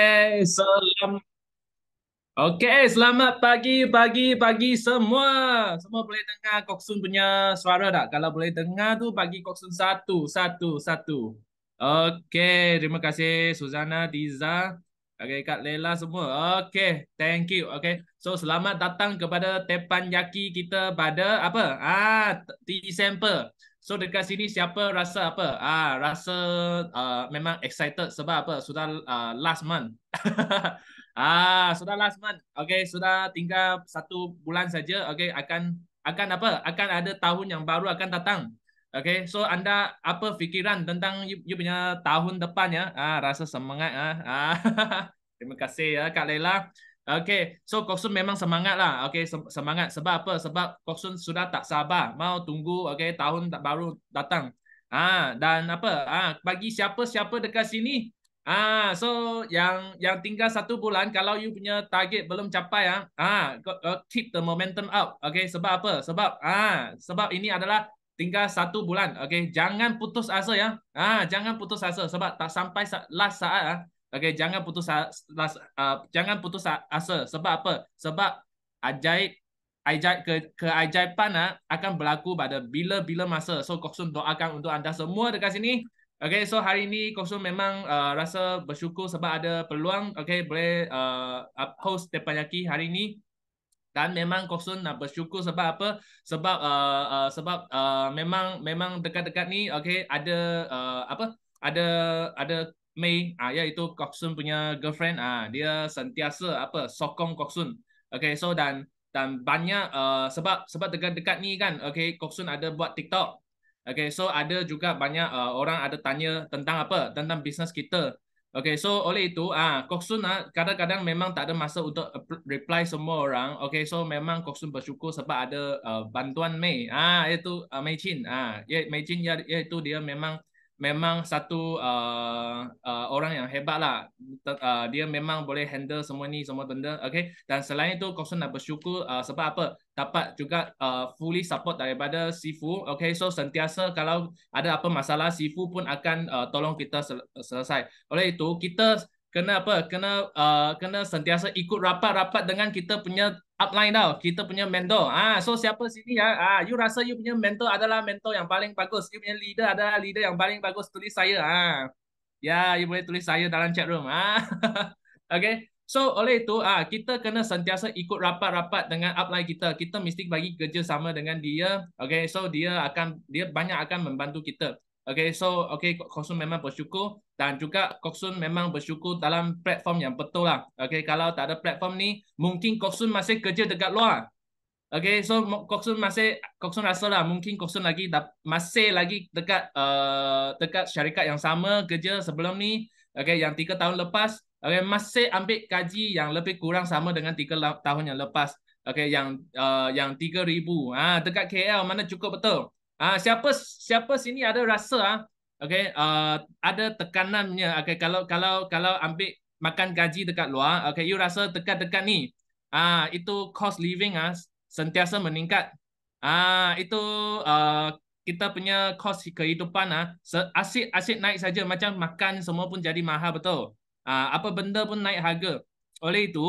Okay, salam. Okay, selamat pagi, pagi, pagi semua. Semua boleh dengar Koksun punya suara tak? Kalau boleh dengar tu, bagi Koksun satu, satu, satu. Okay, terima kasih Suzana, Diza, okay, Kak Lela semua. Okay, thank you. Okay, so selamat datang kepada Tepan Yaki kita pada apa? Ah, di sample. So dekat sini siapa rasa apa? Ah rasa uh, memang excited sebab apa? Sudah uh, last month. ah sudah last month. Okay sudah tinggal satu bulan saja. Okay akan akan apa? Akan ada tahun yang baru akan datang. Okay so anda apa fikiran tentang you, you punya tahun depan ya? Ah rasa semangat ah. ah terima kasih ya Kak Leila. Okay, so Koksun memang semangat lah. Okay, semangat. Sebab apa? Sebab Koksun sudah tak sabar. Mau tunggu okay, tahun baru datang. Ah dan apa? Ah bagi siapa-siapa dekat sini. Ah so yang yang tinggal satu bulan kalau you punya target belum capai ah, ah keep the momentum up. Okay, sebab apa? Sebab ah sebab ini adalah tinggal satu bulan. Okay, jangan putus asa ya. Ah jangan putus asa sebab tak sampai last saat ah. Okay, jangan putus asa, uh, jangan putus asa. Sebab apa? Sebab ajaib ajaib ke keajaiban uh, akan berlaku pada bila-bila masa. So Koksun doakan untuk anda semua dekat sini. Okay, so hari ini Koksun memang uh, rasa bersyukur sebab ada peluang okay boleh uh, host Tepanyaki hari ini. Dan memang Koksun nak bersyukur sebab apa? Sebab uh, uh, sebab uh, memang memang dekat-dekat ni okay ada uh, apa? ada ada Mei ah iaitu ya, Kok Sun punya girlfriend ah dia sentiasa apa sokong Koksun Sun. Okay, so dan dan banyak uh, sebab sebab dekat dekat ni kan okay Koksun ada buat TikTok. Okay, so ada juga banyak uh, orang ada tanya tentang apa tentang bisnes kita. Okay, so oleh itu ah Koksun Sun ah, kadang-kadang memang tak ada masa untuk reply semua orang. Okay, so memang Koksun bersyukur sebab ada uh, bantuan Mei ah itu uh, Mei Chin ah ya Mei Chin ya itu dia memang memang satu uh, uh, orang yang hebat lah. Uh, dia memang boleh handle semua ni, semua benda. Okay? Dan selain itu, Kok Sun nak bersyukur uh, sebab apa? Dapat juga uh, fully support daripada Sifu. Okay? So, sentiasa kalau ada apa masalah, Sifu pun akan uh, tolong kita sel- selesai. Oleh itu, kita kena apa kena uh, kena sentiasa ikut rapat-rapat dengan kita punya upline tau kita punya mentor ah so siapa sini ya ah you rasa you punya mentor adalah mentor yang paling bagus you punya leader adalah leader yang paling bagus tulis saya ah ya yeah, you boleh tulis saya dalam chat room ah okay so oleh itu ah kita kena sentiasa ikut rapat-rapat dengan upline kita kita mesti bagi kerja sama dengan dia okay so dia akan dia banyak akan membantu kita Okay, so okay, Koksun memang bersyukur dan juga Koksun memang bersyukur dalam platform yang betul lah. Okay, kalau tak ada platform ni, mungkin Koksun masih kerja dekat luar. Okay, so Koksun masih, Koksun rasa lah mungkin Koksun lagi da- masih lagi dekat uh, dekat syarikat yang sama kerja sebelum ni. Okay, yang tiga tahun lepas, okay, masih ambil gaji yang lebih kurang sama dengan tiga tahun yang lepas. Okay, yang uh, yang tiga ribu, ah dekat KL mana cukup betul. Ah siapa siapa sini ada rasa ah okay uh, ada tekanannya okay kalau kalau kalau ambil makan gaji dekat luar okay you rasa dekat-dekat ni ah uh, itu cost living ah sentiasa meningkat ah uh, itu uh, kita punya cost kehidupan ah asyik asyik naik saja macam makan semua pun jadi mahal betul ah uh, apa benda pun naik harga oleh itu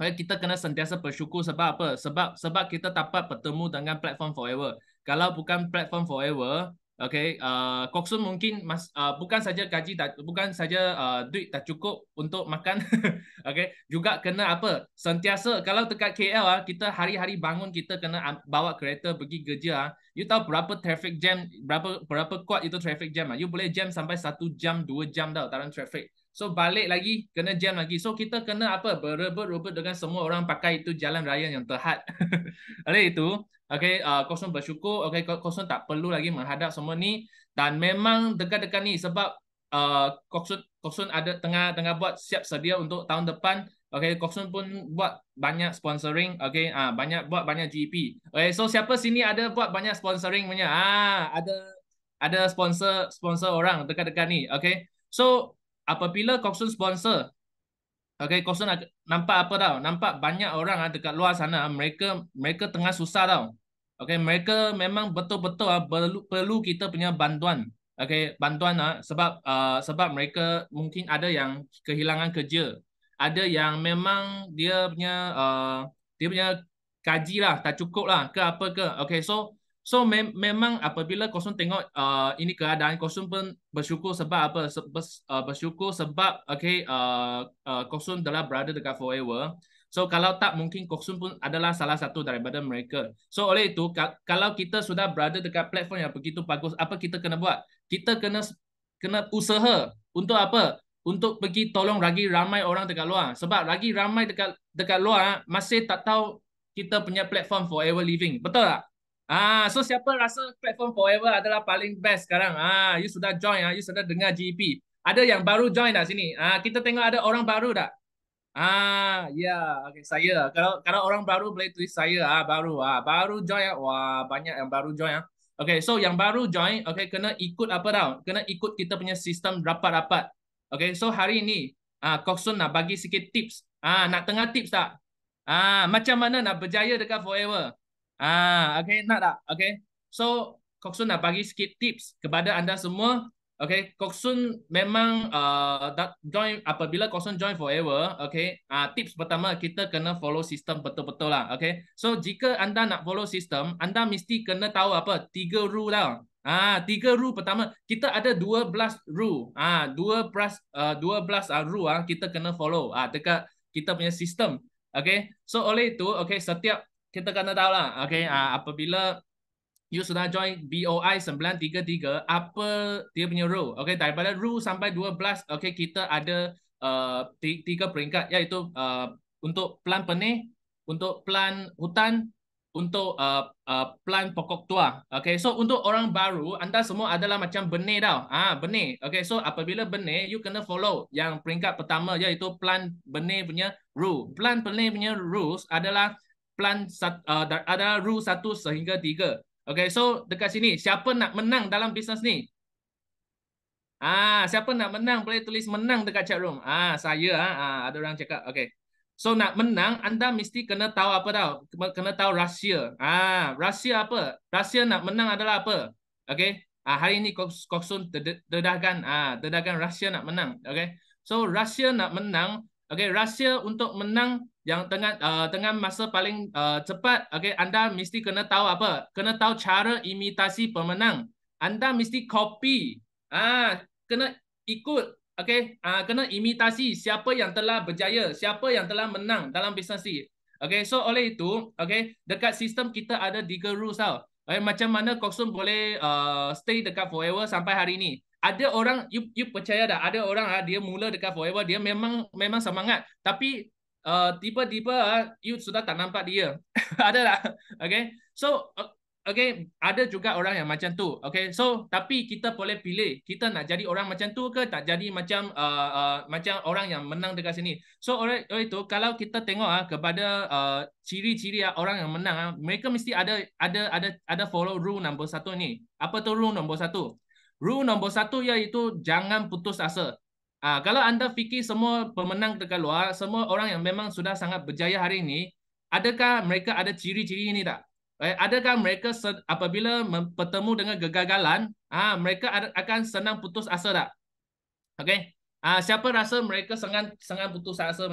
eh, kita kena sentiasa bersyukur sebab apa sebab sebab kita dapat bertemu dengan platform forever kalau bukan platform forever okay uh, koksun mungkin mas, uh, bukan saja gaji tak bukan saja uh, duit tak cukup untuk makan okay juga kena apa sentiasa kalau dekat KL ah kita hari-hari bangun kita kena bawa kereta pergi kerja ah you tahu berapa traffic jam berapa berapa kuat itu traffic jam ah you boleh jam sampai satu jam dua jam tau taran traffic So balik lagi kena jam lagi. So kita kena apa berebut-rebut dengan semua orang pakai itu jalan raya yang terhad. Oleh itu, okey uh, kosong bersyukur, okey kosong tak perlu lagi menghadap semua ni dan memang dekat-dekat ni sebab uh, kosong ada tengah tengah buat siap sedia untuk tahun depan. Okey kosong pun buat banyak sponsoring, okey uh, banyak buat banyak GP. E okey so siapa sini ada buat banyak sponsoring punya? Ah ada ada sponsor sponsor orang dekat-dekat ni, okey. So apabila Coxon sponsor, okay, Coxon nampak apa tau? Nampak banyak orang ah dekat luar sana, mereka mereka tengah susah tau. Okay, mereka memang betul-betul ah perlu, perlu kita punya bantuan. Okay, bantuan ah sebab uh, sebab mereka mungkin ada yang kehilangan kerja, ada yang memang dia punya uh, dia punya gaji lah tak cukup lah ke apa ke. Okay, so So me- memang apabila kosong tengok uh, ini keadaan kosong pun bersyukur sebab apa se- bers- uh, bersyukur sebab okay uh, uh, kosong adalah brother dekat forever. So kalau tak mungkin kosong pun adalah salah satu daripada mereka. So oleh itu ka- kalau kita sudah brother dekat platform yang begitu bagus apa kita kena buat? Kita kena kena usaha untuk apa? Untuk pergi tolong lagi ramai orang dekat luar sebab lagi ramai dekat dekat luar masih tak tahu kita punya platform forever living. Betul tak? Ah, so siapa rasa platform forever adalah paling best sekarang? Ah, you sudah join ah, you sudah dengar GEP. Ada yang baru join dah sini. Ah, kita tengok ada orang baru dah. Ah, ya, yeah. okay, saya. Kalau kalau orang baru boleh tulis saya ah baru ah baru join ah. Wah, banyak yang baru join ah. Okay, so yang baru join, okay, kena ikut apa tau? Kena ikut kita punya sistem rapat-rapat. Okay, so hari ini, ah, Koksun nak bagi sikit tips. Ah, nak tengah tips tak? Ah, macam mana nak berjaya dekat Forever? Ah, okay, nak tak? Okay. So, Koksun nak bagi skip tips kepada anda semua. Okay, Koksun memang uh, join apabila Koksun join forever, okay, uh, tips pertama kita kena follow sistem betul-betul lah, okay. So, jika anda nak follow sistem, anda mesti kena tahu apa, tiga rule lah. Ah, tiga rule pertama, kita ada dua belas rule. Ah, dua belas, uh, dua belas ah, rule ah, kita kena follow ah, dekat kita punya sistem. Okay, so oleh itu, okay, setiap kita kena tahu lah. Okay, uh, apabila you sudah join BOI 933, apa dia punya rule? Okay, daripada rule sampai 12, okay, kita ada uh, tiga peringkat iaitu uh, untuk pelan penih, untuk pelan hutan, untuk uh, uh, pelan pokok tua. Okay, so untuk orang baru, anda semua adalah macam benih tau. Ah, benih. Okay, so apabila benih, you kena follow yang peringkat pertama iaitu plan benih punya rule. plan benih punya rules adalah plan uh, ada rule satu sehingga tiga. Okay, so dekat sini siapa nak menang dalam bisnes ni? Ah, siapa nak menang boleh tulis menang dekat chat room. Ah, saya ah, ah ada orang cakap. Okay, so nak menang anda mesti kena tahu apa tahu. Kena tahu rahsia. Ah, rahsia apa? Rahsia nak menang adalah apa? Okay. Ah, hari ini Koksun dedahkan, ah, dedahkan rahsia nak menang. Okay. So rahsia nak menang Okay, Rusia untuk menang yang tengah uh, tengah masa paling uh, cepat. Okay, anda mesti kena tahu apa? Kena tahu cara imitasi pemenang. Anda mesti copy. Ah, kena ikut. Okay, ah, kena imitasi siapa yang telah berjaya, siapa yang telah menang dalam bisnes ini. Okay, so oleh itu, okay, dekat sistem kita ada tiga rules tau. Okay, macam mana Koksum boleh uh, stay dekat forever sampai hari ini ada orang you, you percaya dah. ada orang ah dia mula dekat forever dia memang memang semangat tapi uh, tiba-tiba ah you sudah tak nampak dia ada lah. okay so okay ada juga orang yang macam tu okay so tapi kita boleh pilih kita nak jadi orang macam tu ke tak jadi macam uh, uh, macam orang yang menang dekat sini so oleh oleh itu kalau kita tengok ah kepada uh, ciri-ciri ah, orang yang menang ah mereka mesti ada ada ada ada follow rule number satu ni apa tu rule number satu Rule nombor satu iaitu jangan putus asa. Uh, kalau anda fikir semua pemenang dekat luar, semua orang yang memang sudah sangat berjaya hari ini, adakah mereka ada ciri-ciri ini tak? Eh, adakah mereka apabila bertemu dengan kegagalan, ah uh, mereka akan senang putus asa tak? Okay. Uh, siapa rasa mereka sangat sangat putus asa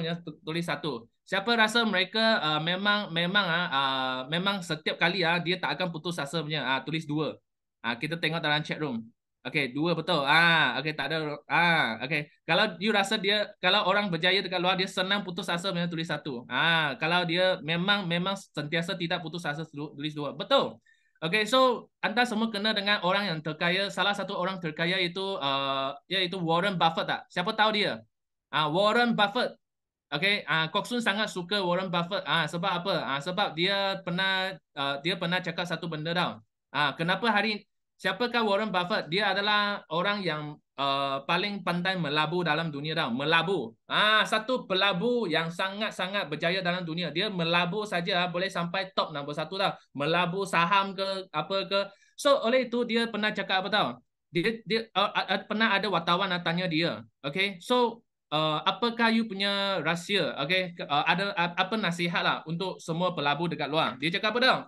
tulis satu. Siapa rasa mereka uh, memang memang uh, memang setiap kali uh, dia tak akan putus asa punya uh, tulis dua. Uh, kita tengok dalam chat room. Okay, dua betul. Ah, okay, tak ada. Ah, okay. Kalau you rasa dia, kalau orang berjaya dekat luar, dia senang putus asa, memang tulis satu. Ah, kalau dia memang memang sentiasa tidak putus asa, tulis dua. Betul. Okay, so anda semua kena dengan orang yang terkaya. Salah satu orang terkaya itu, uh, eh, iaitu Warren Buffett tak? Siapa tahu dia? Ah, Warren Buffett. Okay, ah, Kok Sun sangat suka Warren Buffett. Ah, sebab apa? Ah, sebab dia pernah uh, dia pernah cakap satu benda tau. Ah, kenapa hari Siapakah Warren Buffett? Dia adalah orang yang uh, paling pandai melabu dalam dunia tau. Melabu. Ah, satu pelabu yang sangat-sangat berjaya dalam dunia. Dia melabu saja boleh sampai top nombor satu tau. Melabu saham ke apa ke. So oleh itu dia pernah cakap apa tau? Dia, dia uh, uh, pernah ada wartawan nak tanya dia. Okay. So uh, apakah you punya rahsia? Okay. Uh, ada uh, apa nasihat lah untuk semua pelabu dekat luar? Dia cakap apa tau?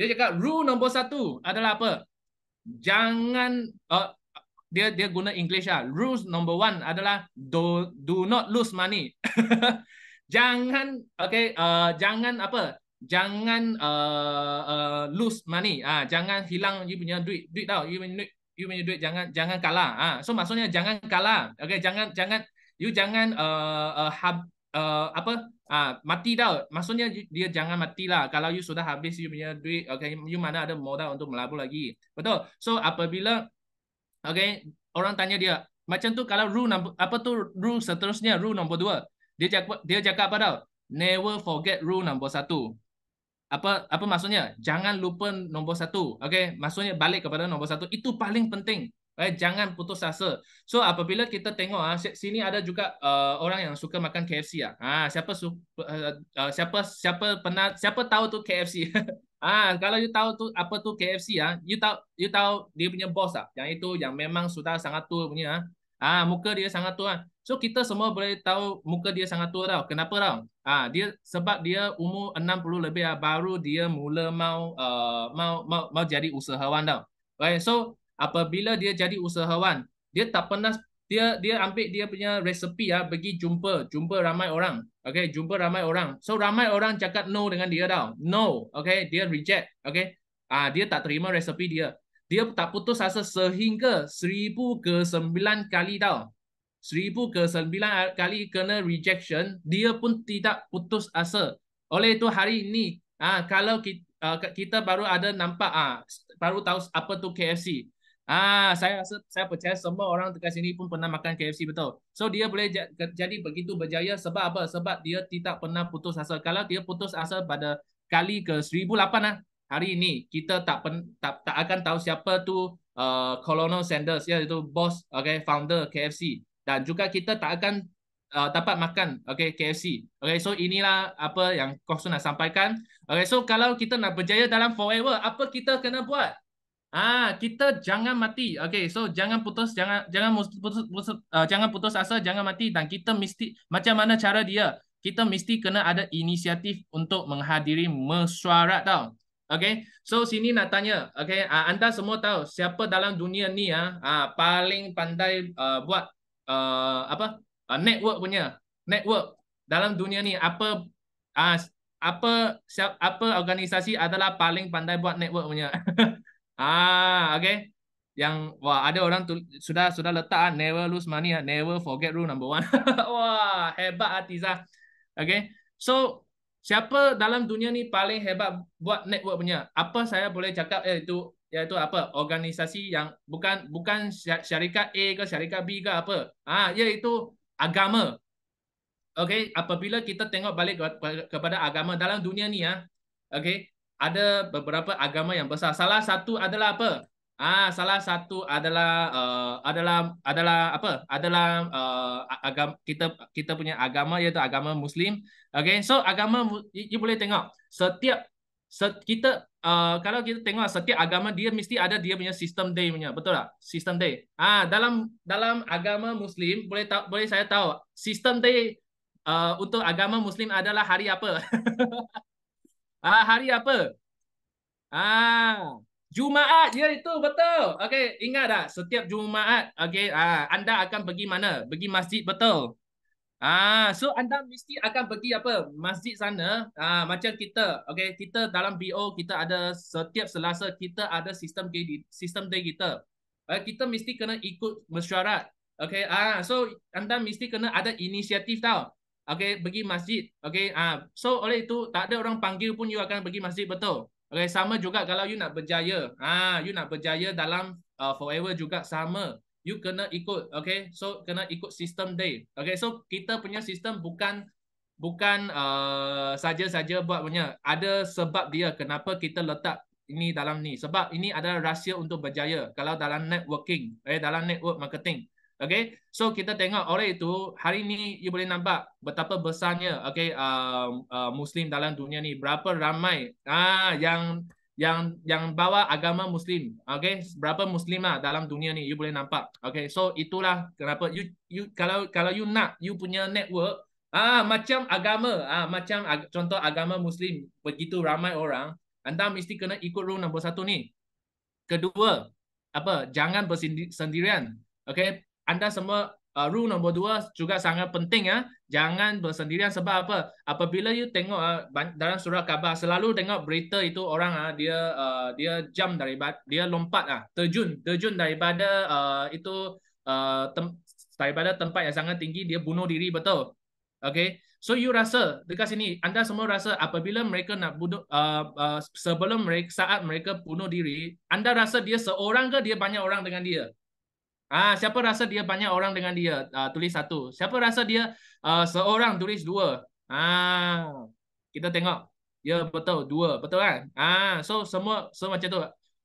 Dia cakap rule nombor satu adalah apa? jangan uh, dia dia guna English lah. Rules number one adalah do do not lose money. jangan okay uh, jangan apa jangan uh, uh, lose money ah uh, jangan hilang you punya duit duit tau you punya duit you punya duit jangan jangan kalah ah uh, so maksudnya jangan kalah okay jangan jangan you jangan uh, uh, hab, uh, apa ah uh, mati dah Maksudnya dia jangan mati lah. Kalau you sudah habis you punya duit, okay, you mana ada modal untuk melabur lagi. Betul? So apabila okay, orang tanya dia, macam tu kalau rule number apa tu rule seterusnya, rule nombor dua. Dia cakap, dia cakap apa tau? Never forget rule nombor satu. Apa apa maksudnya? Jangan lupa nombor satu. Okay? Maksudnya balik kepada nombor satu. Itu paling penting. Eh, jangan putus asa. So apabila kita tengok ah sini ada juga uh, orang yang suka makan KFC ah. Ah siapa su- uh, eh, uh, eh, siapa siapa pernah siapa tahu tu KFC. ah kalau you tahu tu apa tu KFC ah, you tahu you tahu dia punya bos ah. Yang itu yang memang sudah sangat tua punya ah. Ah muka dia sangat tua. Ah. So kita semua boleh tahu muka dia sangat tua tau. Kenapa tau? Ah dia sebab dia umur 60 lebih ah baru dia mula mau uh, mau mau mau jadi usahawan tau. Right, so apabila dia jadi usahawan dia tak pernah dia dia ambil dia punya resepi ya ah, bagi jumpa jumpa ramai orang okay jumpa ramai orang so ramai orang cakap no dengan dia tau no okay dia reject okay ah dia tak terima resepi dia dia tak putus asa sehingga seribu ke sembilan kali tau seribu ke sembilan kali kena rejection dia pun tidak putus asa oleh itu hari ini ah kalau kita, ah, kita baru ada nampak ah baru tahu apa tu KFC Ah, saya rasa saya percaya semua orang dekat sini pun pernah makan KFC betul. So dia boleh jadi begitu berjaya sebab apa? Sebab dia tidak pernah putus asa. Kalau dia putus asa pada kali ke 1008 ah hari ini kita tak pen, tak, tak akan tahu siapa tu uh, Colonel Sanders ya itu bos okay founder KFC dan juga kita tak akan uh, dapat makan okay KFC. Okay so inilah apa yang Kosun sampaikan. Okay so kalau kita nak berjaya dalam forever apa kita kena buat? Ah, kita jangan mati. Okay, so jangan putus, jangan jangan putus, putus, putus uh, jangan putus asa, jangan mati. Dan kita mesti macam mana cara dia? Kita mesti kena ada inisiatif untuk menghadiri mesyuarat tau. Okay, so sini nak tanya. Okay, uh, anda semua tahu siapa dalam dunia ni ya? ah uh, paling pandai uh, buat uh, apa uh, network punya network dalam dunia ni apa ah uh, apa siapa apa organisasi adalah paling pandai buat network punya. Ah, okay. Yang wah ada orang tu, sudah sudah letak ah, never lose money ah, never forget rule number one. wah hebat Atiza. Okay. So siapa dalam dunia ni paling hebat buat network punya? Apa saya boleh cakap eh, itu ya itu apa organisasi yang bukan bukan syarikat A ke syarikat B ke apa ah ya itu agama Okay. apabila kita tengok balik kepada agama dalam dunia ni ya Okay ada beberapa agama yang besar. Salah satu adalah apa? Ah, salah satu adalah uh, adalah adalah apa? Adalah uh, eh, agama kita kita punya agama iaitu agama Muslim. Okay, so agama you, boleh tengok setiap set, kita uh, kalau kita tengok setiap agama dia mesti ada dia punya sistem day punya betul tak? Sistem day. Ah, dalam dalam agama Muslim boleh tahu boleh saya tahu sistem day uh, untuk agama Muslim adalah hari apa? Ah hari apa? Ah Jumaat ya itu betul. Okey, ingat tak setiap Jumaat okey ah anda akan pergi mana? Pergi masjid betul. Ah so anda mesti akan pergi apa? Masjid sana. Ah macam kita. Okey, kita dalam BO kita ada setiap Selasa kita ada sistem sistem day kita. Ah, kita mesti kena ikut mesyuarat. Okey, ah so anda mesti kena ada inisiatif tau okay, pergi masjid. Okay, uh, so oleh itu tak ada orang panggil pun you akan pergi masjid betul. Okay, sama juga kalau you nak berjaya. Ah, uh, you nak berjaya dalam uh, forever juga sama. You kena ikut, okay? So kena ikut sistem day. Okay, so kita punya sistem bukan bukan uh, saja-saja buat punya. Ada sebab dia kenapa kita letak ini dalam ni. Sebab ini adalah rahsia untuk berjaya. Kalau dalam networking, eh, dalam network marketing. Okay, so kita tengok oleh itu hari ini you boleh nampak betapa besarnya okay uh, uh, Muslim dalam dunia ni berapa ramai ah yang yang yang bawa agama Muslim okay berapa Muslim lah dalam dunia ni you boleh nampak okay so itulah kenapa you you kalau kalau you nak you punya network ah macam agama ah macam ag- contoh agama Muslim begitu ramai orang anda mesti kena ikut rule nombor satu ni kedua apa jangan bersendirian okay anda semua uh, rule nombor dua juga sangat penting ya. Jangan bersendirian sebab apa? Apabila you tengok uh, dalam surah khabar selalu tengok berita itu orang uh, dia uh, dia jump dari dia lompat uh, terjun terjun daripada uh, itu uh, tem- daripada tempat yang sangat tinggi dia bunuh diri betul. Okay, so you rasa dekat sini anda semua rasa apabila mereka nak bunuh uh, uh, sebelum mereka saat mereka bunuh diri anda rasa dia seorang ke dia banyak orang dengan dia? Ah, siapa rasa dia banyak orang dengan dia? Uh, tulis satu. Siapa rasa dia uh, seorang? Tulis dua. Ah, kita tengok. Ya betul, dua betul kan? Ah, so semua semua macam tu.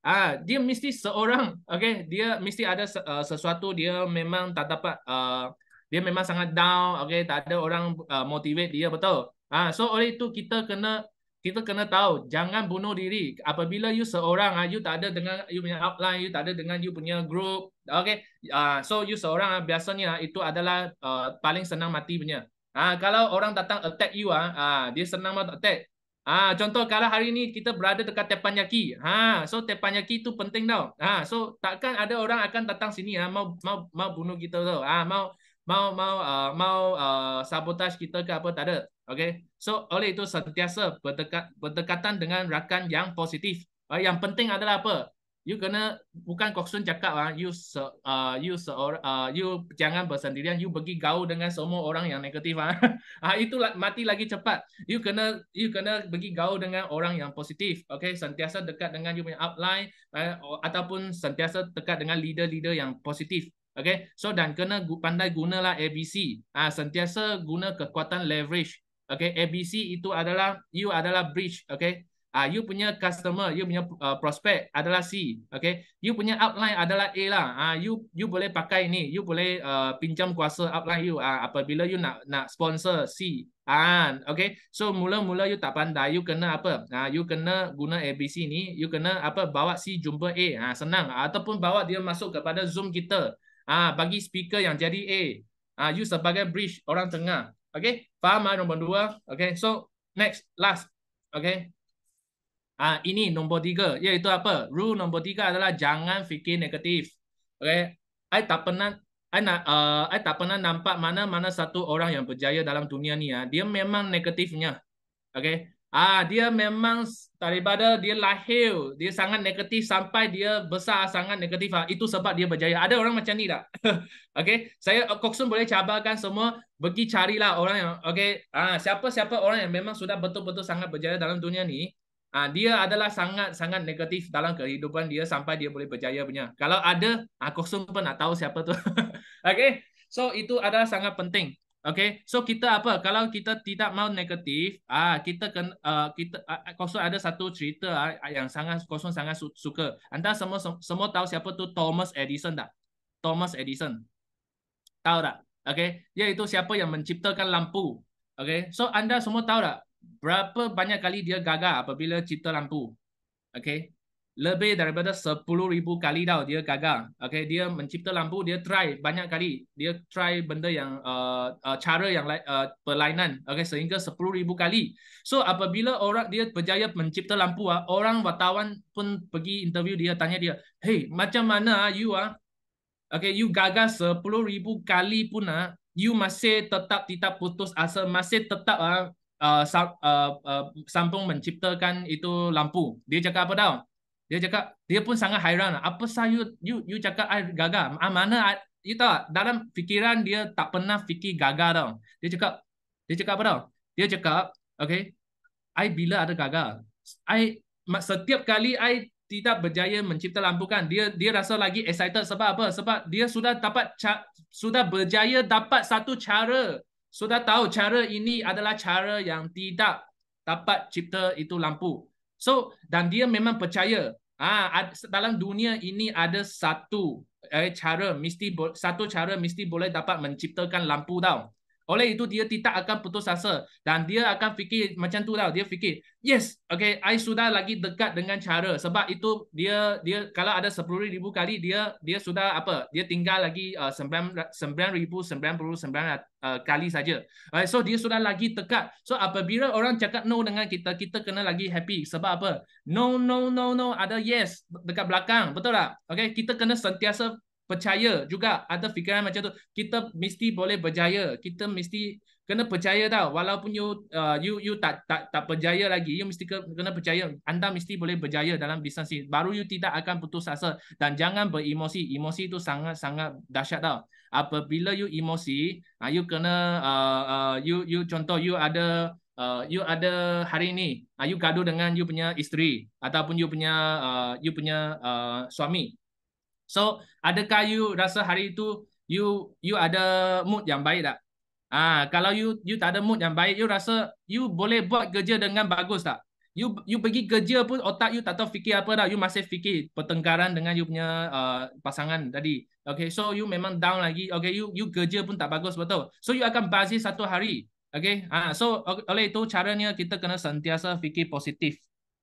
Ah, dia mesti seorang. Okay, dia mesti ada uh, sesuatu dia memang tak dapat. Uh, dia memang sangat down. Okay, tak ada orang uh, motivate dia betul. Ah, so oleh itu kita kena kita kena tahu jangan bunuh diri apabila you seorang ah, you tak ada dengan you punya outline you tak ada dengan you punya group okey uh, ah, so you seorang ah, biasanya itu adalah uh, paling senang mati punya uh, kalau orang datang attack you ah uh, dia senang mati attack uh, contoh kalau hari ni kita berada dekat tepanyaki ha uh, so tepanyaki tu penting tau ha uh, so takkan ada orang akan datang sini ah uh, mau mau mau bunuh kita tau ah uh, mau mau mau uh, mau uh, sabotage kita ke apa tak ada Okay, so oleh itu sentiasa berdekat, berdekatan dengan rakan yang positif. Uh, yang penting adalah apa? You kena bukan koksun cakap lah. You se, uh, you seorang, uh, you jangan bersendirian. You pergi gaul dengan semua orang yang negatif ah. Ah uh, itu mati lagi cepat. You kena, you kena pergi gaul dengan orang yang positif. Okay, sentiasa dekat dengan you punya outline uh, eh, ataupun sentiasa dekat dengan leader-leader yang positif. Okay, so dan kena pandai gunalah ABC. Ah uh, sentiasa guna kekuatan leverage okay ABC itu adalah you adalah bridge okay ah uh, you punya customer you punya uh, prospect adalah C okay you punya outline adalah A lah ah uh, you you boleh pakai ni, you boleh uh, pinjam kuasa outline you ah uh, apabila you nak nak sponsor C ah uh, okay so mula-mula you tak pandai you kena apa ah uh, you kena guna ABC ni you kena apa bawa C jumpa A ah uh, senang ataupun bawa dia masuk kepada Zoom kita ah uh, bagi speaker yang jadi A ah uh, you sebagai bridge orang tengah Okay, faham ah nombor dua. Okay, so next, last. Okay. ah uh, Ini nombor tiga. Iaitu ya, apa? Rule nombor tiga adalah jangan fikir negatif. Okay. I tak pernah... saya nak, uh, tak pernah nampak mana-mana satu orang yang berjaya dalam dunia ni. Uh. Dia memang negatifnya. Okay. Ah dia memang daripada dia lahir dia sangat negatif sampai dia besar sangat negatif ah itu sebab dia berjaya. Ada orang macam ni tak? okay, saya uh, Coxon boleh cabarkan semua pergi carilah orang yang okay. Ah siapa-siapa orang yang memang sudah betul-betul sangat berjaya dalam dunia ni. Ah dia adalah sangat sangat negatif dalam kehidupan dia sampai dia boleh berjaya punya. Kalau ada ah Coxon pun nak tahu siapa tu. okay, so itu adalah sangat penting. Okay, so kita apa? Kalau kita tidak mau negatif, ah kita kan uh, kita uh, kosong ada satu cerita uh, yang sangat kosong sangat su- suka. Anda semua semua tahu siapa tu Thomas Edison tak? Thomas Edison, tahu tak? Okay, dia itu siapa yang menciptakan lampu? Okay, so anda semua tahu tak berapa banyak kali dia gagal apabila cipta lampu? Okay, lebih daripada 10,000 kali tau dia gagal. Okay, dia mencipta lampu, dia try banyak kali. Dia try benda yang uh, uh, cara yang uh, berlainan okay, sehingga 10,000 kali. So apabila orang dia berjaya mencipta lampu, uh, orang wartawan pun pergi interview dia, tanya dia, hey, macam mana uh, you? Uh? Okay, you gagal 10,000 kali pun, uh, you masih tetap tidak putus asa, masih tetap uh, uh, uh, uh, sambung menciptakan itu lampu. Dia cakap apa tau? dia cakap dia pun sangat hairan lah. apa sah you you, you cakap I ah, gagal ah, mana I, ah, you tahu dalam fikiran dia tak pernah fikir gagal tau dia cakap dia cakap apa tau dia cakap okay I bila ada gagal I setiap kali I tidak berjaya mencipta lampu kan dia dia rasa lagi excited sebab apa sebab dia sudah dapat ca- sudah berjaya dapat satu cara sudah tahu cara ini adalah cara yang tidak dapat cipta itu lampu So dan dia memang percaya ah dalam dunia ini ada satu eh, cara mesti satu cara mesti boleh dapat menciptakan lampu tau. Oleh itu dia tidak akan putus asa dan dia akan fikir macam tu lah. Dia fikir, yes, okay, saya sudah lagi dekat dengan cara. Sebab itu dia dia kalau ada sepuluh ribu kali dia dia sudah apa? Dia tinggal lagi uh, sembilan ribu sembilan puluh sembilan uh, kali saja. Right, so dia sudah lagi dekat. So apa bila orang cakap no dengan kita, kita kena lagi happy. Sebab apa? No, no, no, no, ada yes dekat belakang. Betul tak? Okay, kita kena sentiasa percaya juga ada fikiran macam tu kita mesti boleh berjaya kita mesti kena percaya tau walaupun you uh, you you tak tak tak berjaya lagi you mesti kena percaya anda mesti boleh berjaya dalam bisnes ini baru you tidak akan putus asa dan jangan beremosi emosi itu sangat sangat dahsyat tau apabila you emosi uh, you kena uh, uh, you you contoh you ada uh, you ada hari ini uh, you gaduh dengan you punya isteri ataupun you punya uh, you punya uh, suami So, adakah you rasa hari itu you you ada mood yang baik tak? Ah, ha, kalau you you tak ada mood yang baik, you rasa you boleh buat kerja dengan bagus tak? You you pergi kerja pun otak you tak tahu fikir apa dah. You masih fikir pertengkaran dengan you punya uh, pasangan tadi. Okay, so you memang down lagi. Okay, you you kerja pun tak bagus betul. So you akan bazir satu hari. Okay, ah, ha, so oleh itu caranya kita kena sentiasa fikir positif.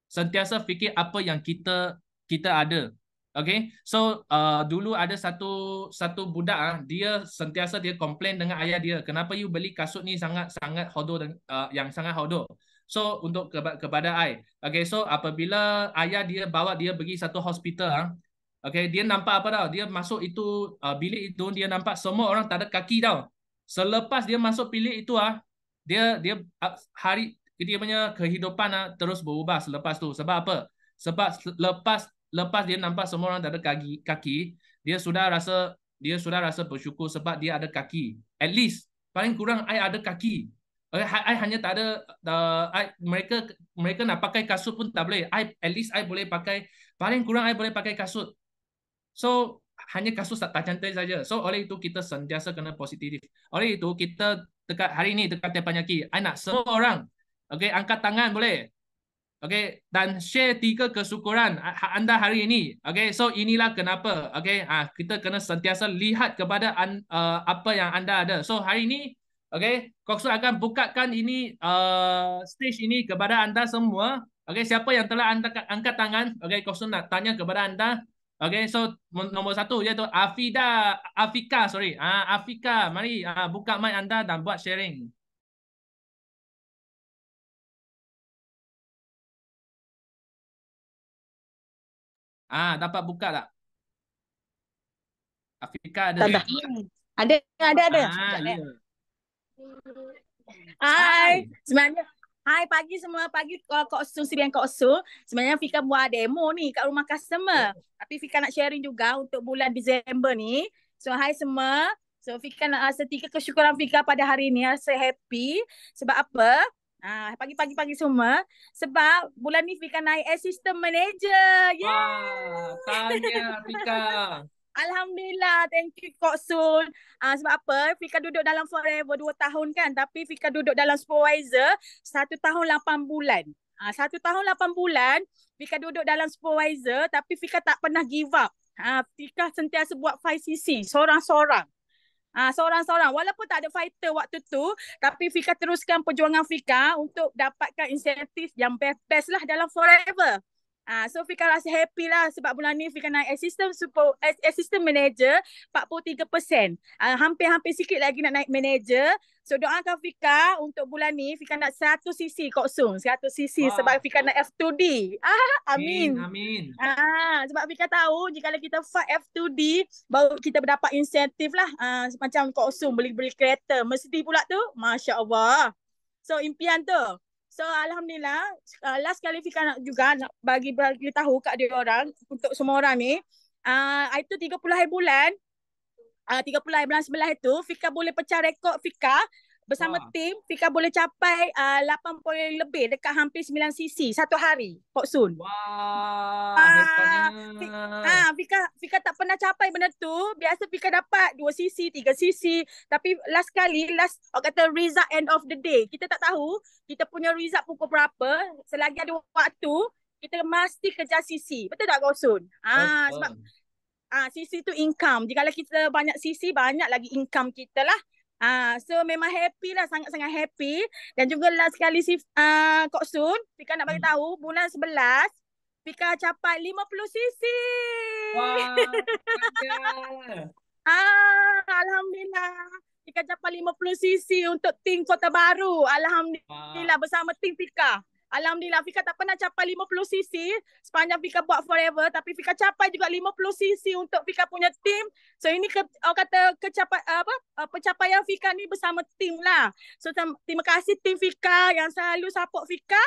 Sentiasa fikir apa yang kita kita ada. Okay, so uh, dulu ada satu satu budak ah dia sentiasa dia komplain dengan ayah dia kenapa you beli kasut ni sangat sangat hodoh dan uh, yang sangat hodoh. So untuk ke- kepada ayah. Okay, so apabila ayah dia bawa dia pergi satu hospital ah Okay, dia nampak apa tau? Dia masuk itu uh, bilik itu dia nampak semua orang tak ada kaki tau. Selepas dia masuk bilik itu ah dia dia uh, hari dia punya kehidupan ah terus berubah selepas tu. Sebab apa? Sebab lepas lepas dia nampak semua orang tak ada kaki, kaki dia sudah rasa dia sudah rasa bersyukur sebab dia ada kaki. At least paling kurang ai ada kaki. Eh, ai ha, hanya tak ada ai uh, mereka mereka nak pakai kasut pun tak boleh. Ai at least ai boleh pakai paling kurang ai boleh pakai kasut. So hanya kasut tak, tak cantik saja. So oleh itu kita sentiasa kena positif. Oleh itu kita dekat hari ini dekat tempat nyaki. Ai nak semua orang okay angkat tangan boleh. Okay, dan share tiga kesyukuran ha- anda hari ini. Okay, so inilah kenapa. Okay, ah kita kena sentiasa lihat kepada an, uh, apa yang anda ada. So hari ini, okay, Koksu akan bukakan ini uh, stage ini kepada anda semua. Okay, siapa yang telah anda angkat tangan? Okay, Koksu nak tanya kepada anda. Okay, so nomor satu iaitu Afida, Afika, sorry, ah Afika, mari ah, buka mic anda dan buat sharing. Ah, dapat buka tak? Afika ada. Ya? Tak ada. Ada ada ada. Ah, ya. Hai, sebenarnya Hai pagi semua pagi uh, Kok Su Sri Kok Su. Sebenarnya Fika buat demo ni kat rumah customer. Ya. Tapi Fika nak sharing juga untuk bulan Disember ni. So hai semua. So Fika nak rasa ah, tiga kesyukuran Fika pada hari ni. Rasa ah, happy. Sebab apa? Ah, ha, pagi-pagi pagi semua sebab bulan ni Fika naik assistant manager. Yeah. tanya Fika. Alhamdulillah, thank you Kok Sun. Ah, sebab apa? Fika duduk dalam forever 2 tahun kan, tapi Fika duduk dalam supervisor 1 tahun 8 bulan. Ah, ha, 1 tahun 8 bulan Fika duduk dalam supervisor tapi Fika tak pernah give up. Ah, Fika sentiasa buat 5cc seorang-seorang. Ah ha, seorang-seorang walaupun tak ada fighter waktu tu tapi Fika teruskan perjuangan Fika untuk dapatkan insentif yang best-best lah dalam forever. Ah, so Fika rasa happy lah sebab bulan ni Fika naik assistant support assistant manager 43%. Ah, hampir-hampir sikit lagi nak naik manager. So doakan Fika untuk bulan ni Fika nak 100 cc kok sung, 100 cc wow. sebab Fika nak F2D. Ah, amin. Amin. Ah, sebab Fika tahu jika kita fight F2D baru kita dapat insentif lah ah, macam kok beli-beli kereta, mesti pula tu. Masya-Allah. So impian tu. So alhamdulillah uh, last kali Fika nak juga nak bagi bagi tahu kat dia orang untuk semua orang ni ah uh, itu 30 hari bulan ah uh, 30 hari bulan sebelah itu Fika boleh pecah rekod Fika bersama ha. tim Fika boleh capai uh, 8 poin lebih dekat hampir 9 cc satu hari Pok Sun. Wah. Ah, uh, Fika, ha, Fika Fika tak pernah capai benda tu. Biasa Fika dapat 2 cc, 3 cc tapi last kali last orang kata result end of the day. Kita tak tahu kita punya result pukul berapa selagi ada waktu kita mesti kerja CC. Betul tak Kau Sun? Ah ha, sebab ah CC tu income. Jikalau kita banyak CC banyak lagi income kita lah. Ah, so memang happy lah sangat-sangat happy dan juga last sekali si ah uh, Kok Sun, Pika nak bagi hmm. tahu bulan 11 Pika capai 50 cc. Wah. ah, alhamdulillah. Pika capai 50 cc untuk tim Kota Baru. Alhamdulillah ah. bersama tim Pika. Alhamdulillah Fika tak pernah capai 50 cc sepanjang Fika buat forever tapi Fika capai juga 50 cc untuk Fika punya team. So ini ke, orang kata kecapai apa eh, pencapaian Fika ni bersama team lah. So terima kasih team Fika yang selalu support Fika,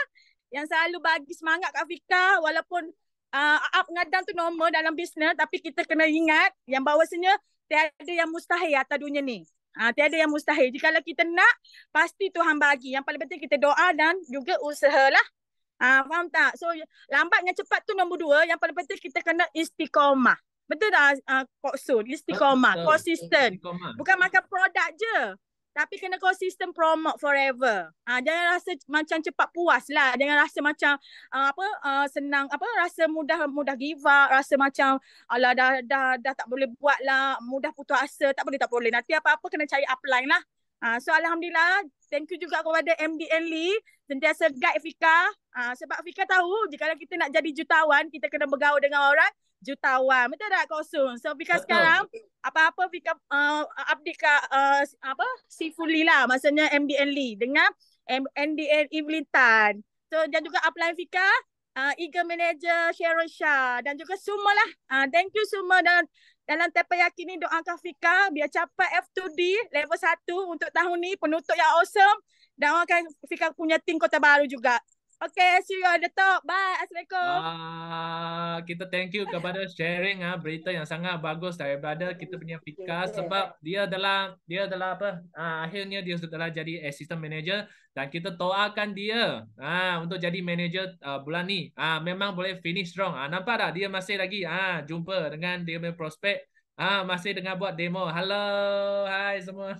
yang selalu bagi semangat kat Fika walaupun uh, eh, up ngadan tu normal dalam bisnes tapi kita kena ingat yang bawasnya tiada yang mustahil atas dunia ni. Ah, tiada yang mustahil. Jika kita nak, pasti Tuhan bagi. Yang paling penting kita doa dan juga usahalah. Ah, faham tak? So, lambat dengan cepat tu nombor dua. Yang paling penting kita kena istiqomah. Betul tak, uh, ha, Kok Sun? Istiqomah, konsisten. Bukan makan produk je. Tapi kena konsisten promote forever. Ha, jangan rasa macam cepat puas lah. Jangan rasa macam uh, apa uh, senang apa rasa mudah mudah give up. Rasa macam ala dah, dah dah tak boleh buat lah. Mudah putus asa. Tak boleh tak boleh. Nanti apa apa kena cari upline lah. Uh, so Alhamdulillah, thank you juga kepada MDN Lee, sentiasa guide Fika. Uh, sebab Fika tahu, jika kita nak jadi jutawan, kita kena bergaul dengan orang jutawan. Betul tak, kosong. So Fika sekarang, apa-apa Fika uh, update ke uh, apa? si Lee lah, maksudnya MDN Lee dengan MDN Evelyn Tan. So dan juga apply Fika, uh, eager manager Sharon Shah dan juga semua lah. Uh, ah, thank you semua dan dalam tapak yakin ni doakan Fika biar capai F2D level 1 untuk tahun ni penutup yang awesome dan doakan Fika punya tim kota baru juga Okay, see you on the top. Bye. Assalamualaikum. Uh, kita thank you kepada sharing ah uh, berita yang sangat bagus dari Brother kita punya Fika sebab dia adalah dia adalah apa? Uh, akhirnya dia sudah jadi assistant manager dan kita doakan dia ah uh, untuk jadi manager uh, bulan ni. Ah uh, memang boleh finish strong. Ah uh, nampak tak dia masih lagi ah uh, jumpa dengan dia punya prospect. Ah masih dengar buat demo. Hello, hi semua.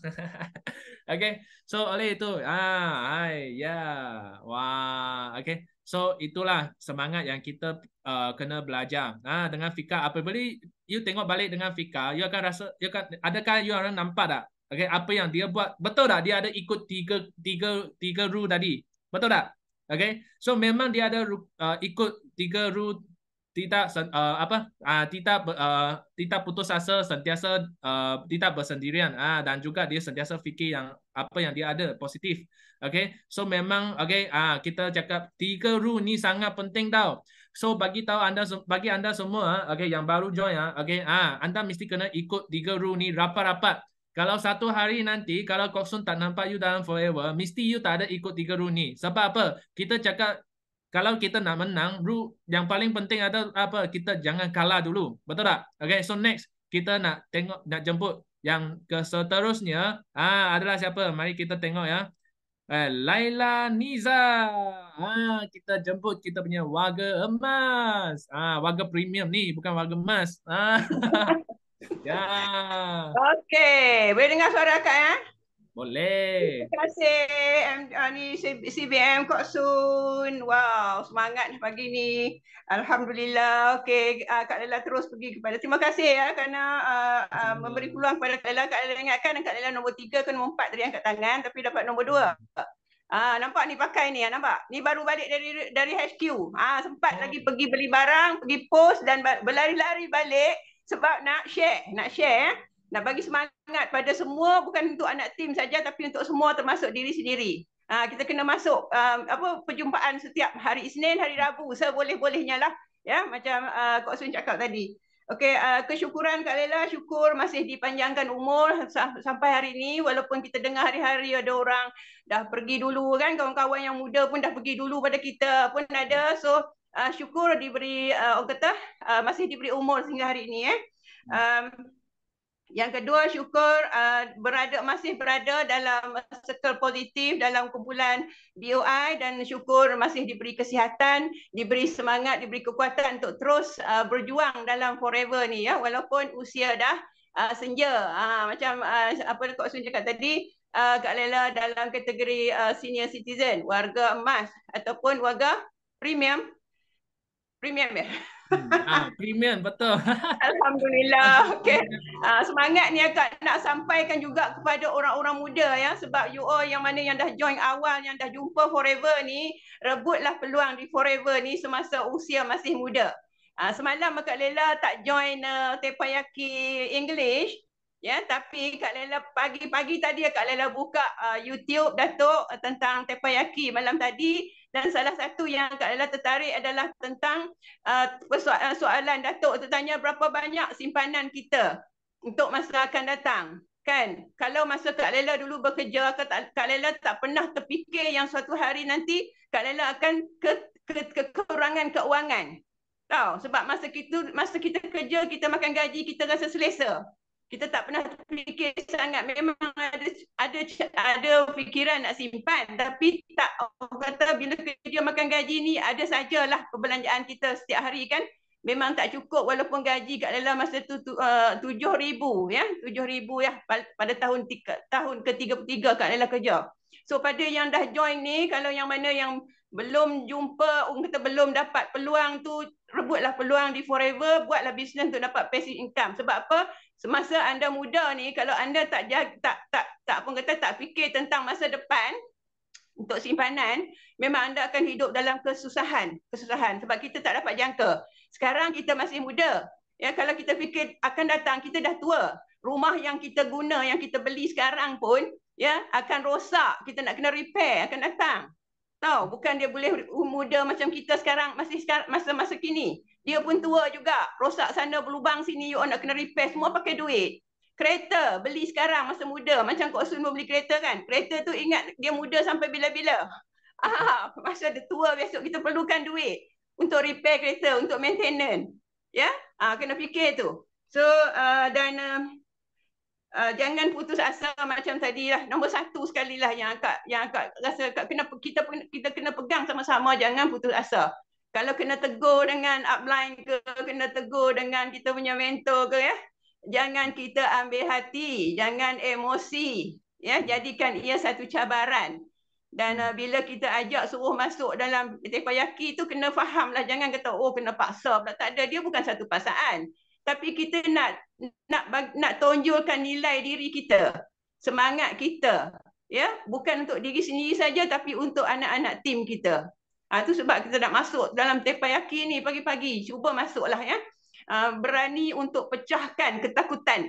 okay, so oleh itu, ah hi yeah, wah, okay. So itulah semangat yang kita uh, kena belajar. Ah dengan Fika, apa beli? You tengok balik dengan Fika, you akan rasa, you akan, adakah you orang nampak tak? Okay, apa yang dia buat betul tak? Dia ada ikut tiga tiga tiga rule tadi, betul tak? Okay, so memang dia ada uh, ikut tiga rule Tita uh, apa? Ah uh, Tita uh, Tita putus asa sentiasa uh, Tita bersendirian ah uh, dan juga dia sentiasa fikir yang apa yang dia ada positif. Okay, so memang okay ah uh, kita cakap tiga ru ni sangat penting tau. So bagi tahu anda bagi anda semua ah, okay yang baru join ya okay ah uh, anda mesti kena ikut tiga ru ni rapat-rapat. Kalau satu hari nanti, kalau Koksun tak nampak you dalam forever, mesti you tak ada ikut tiga rune. Sebab apa? Kita cakap kalau kita nak menang, rule yang paling penting adalah apa? Kita jangan kalah dulu. Betul tak? Okay, so next kita nak tengok nak jemput yang ke seterusnya ah adalah siapa? Mari kita tengok ya. Eh, Laila Niza. Ah, kita jemput kita punya warga emas. Ah, warga premium ni bukan warga emas. Ah. ya. Okay, boleh dengar suara Kak ya? Eh? Boleh. Terima kasih M, uh, ni CBM kok soon. Wow, semangat pagi ni. Alhamdulillah. Okey, uh, Kak Lela terus pergi kepada. Terima kasih ya kerana uh, uh, memberi peluang kepada Kak Lela. Kak Lela ingatkan Kak Lela nombor tiga ke nombor empat tadi angkat tangan tapi dapat nombor dua. Hmm. Ah uh, nampak ni pakai ni ya nampak. Ni baru balik dari dari HQ. Ah uh, sempat oh. lagi pergi beli barang, pergi post dan berlari-lari balik sebab nak share, nak share ya nak bagi semangat pada semua bukan untuk anak tim saja tapi untuk semua termasuk diri sendiri. Ha, kita kena masuk um, apa perjumpaan setiap hari Isnin, hari Rabu seboleh-bolehnya lah. Ya, macam uh, ah, Kak Sun cakap tadi. Okay, uh, ah, kesyukuran Kak Lela, syukur masih dipanjangkan umur sampai hari ini walaupun kita dengar hari-hari ada orang dah pergi dulu kan, kawan-kawan yang muda pun dah pergi dulu pada kita pun ada. So, uh, syukur diberi uh, orang kata uh, masih diberi umur sehingga hari ini eh. Hmm. Um, yang kedua, syukur uh, berada masih berada dalam circle positif dalam kumpulan BOI dan syukur masih diberi kesihatan, diberi semangat, diberi kekuatan untuk terus uh, berjuang dalam forever ni ya walaupun usia dah uh, senja. Uh, macam uh, apa Kak Sun cakap tadi, uh, Kak Lela dalam kategori uh, senior citizen, warga emas ataupun warga premium premium ya. Hmm. Ah, premium betul. Alhamdulillah. Okey. Uh, semangat ni akak nak sampaikan juga kepada orang-orang muda ya sebab you all yang mana yang dah join awal yang dah jumpa Forever ni rebutlah peluang di Forever ni semasa usia masih muda. Uh, semalam Kak Lela tak join uh, eh, Tepayaki English ya tapi Kak Lela pagi-pagi tadi Kak Lela buka uh, YouTube Datuk uh, tentang Tepayaki malam tadi dan salah satu yang Kak Lala tertarik adalah tentang uh, soalan Datuk tertanya berapa banyak simpanan kita untuk masa akan datang kan kalau masa Kak Lala dulu bekerja Kak Lala tak pernah terfikir yang suatu hari nanti Kak Lala akan ke, ke, ke kekurangan keuangan tahu sebab masa kita masa kita kerja kita makan gaji kita rasa selesa kita tak pernah fikir sangat memang ada ada ada fikiran nak simpan tapi tak orang kata bila kerja makan gaji ni ada sajalah perbelanjaan kita setiap hari kan memang tak cukup walaupun gaji kat dalam masa tu eh, tujuh ribu ya tujuh ribu ya pada tahun tiga, tahun ke-33 kat dalam kerja so pada yang dah join ni kalau yang mana yang belum jumpa orang kata belum dapat peluang tu rebutlah peluang di forever buatlah bisnes untuk dapat passive income sebab apa semasa anda muda ni kalau anda tak jaga tak tak, tak pun kata tak fikir tentang masa depan untuk simpanan memang anda akan hidup dalam kesusahan kesusahan sebab kita tak dapat jangka sekarang kita masih muda ya kalau kita fikir akan datang kita dah tua rumah yang kita guna yang kita beli sekarang pun ya akan rosak kita nak kena repair akan datang Tahu, bukan dia boleh muda macam kita sekarang masih masa-masa kini. Dia pun tua juga. Rosak sana berlubang sini you nak kena repair semua pakai duit. Kereta beli sekarang masa muda macam Kok Sun beli kereta kan. Kereta tu ingat dia muda sampai bila-bila. Ah, masa dia tua besok kita perlukan duit untuk repair kereta, untuk maintenance. Ya? Yeah? Ah kena fikir tu. So uh, dan uh, uh, jangan putus asa macam tadi lah. Nombor satu sekali lah yang akak, yang akak rasa akak kena, kita, kita kena pegang sama-sama jangan putus asa. Kalau kena tegur dengan upline ke, kena tegur dengan kita punya mentor ke ya. Jangan kita ambil hati, jangan emosi. ya Jadikan ia satu cabaran. Dan uh, bila kita ajak suruh masuk dalam tepayaki tu kena faham lah Jangan kata oh kena paksa pula. Tak ada, dia bukan satu pasangan tapi kita nak nak nak tonjolkan nilai diri kita semangat kita ya bukan untuk diri sendiri saja tapi untuk anak-anak tim kita ah ha, tu sebab kita nak masuk dalam tepayaki ni pagi-pagi cuba masuklah ya ha, berani untuk pecahkan ketakutan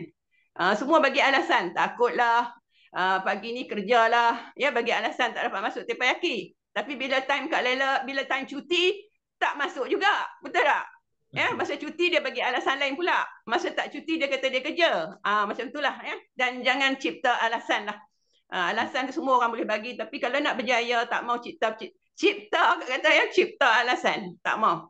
ha, semua bagi alasan takutlah ha, pagi ni kerjalah ya bagi alasan tak dapat masuk tepayaki tapi bila time kat Lela, bila time cuti tak masuk juga betul tak ya masa cuti dia bagi alasan lain pula masa tak cuti dia kata dia kerja ah macam itulah ya eh. dan jangan cipta alasan lah ah, alasan tu semua orang boleh bagi tapi kalau nak berjaya tak mau cipta cipta kata ya cipta alasan tak mau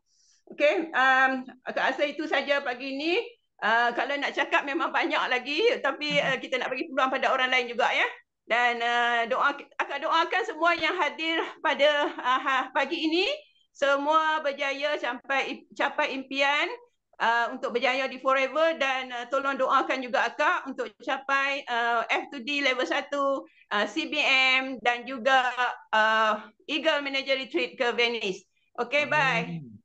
okey um, aku rasa itu saja pagi ini uh, ah, kalau nak cakap memang banyak lagi tapi uh, kita nak bagi peluang pada orang lain juga ya dan uh, doa akan doakan semua yang hadir pada uh, pagi ini semua berjaya sampai capai impian uh, untuk berjaya di forever dan uh, tolong doakan juga akak untuk capai uh, F2D level 1 uh, CBM dan juga uh, Eagle Manager Retreat ke Venice. Okay, hmm. bye. Hmm.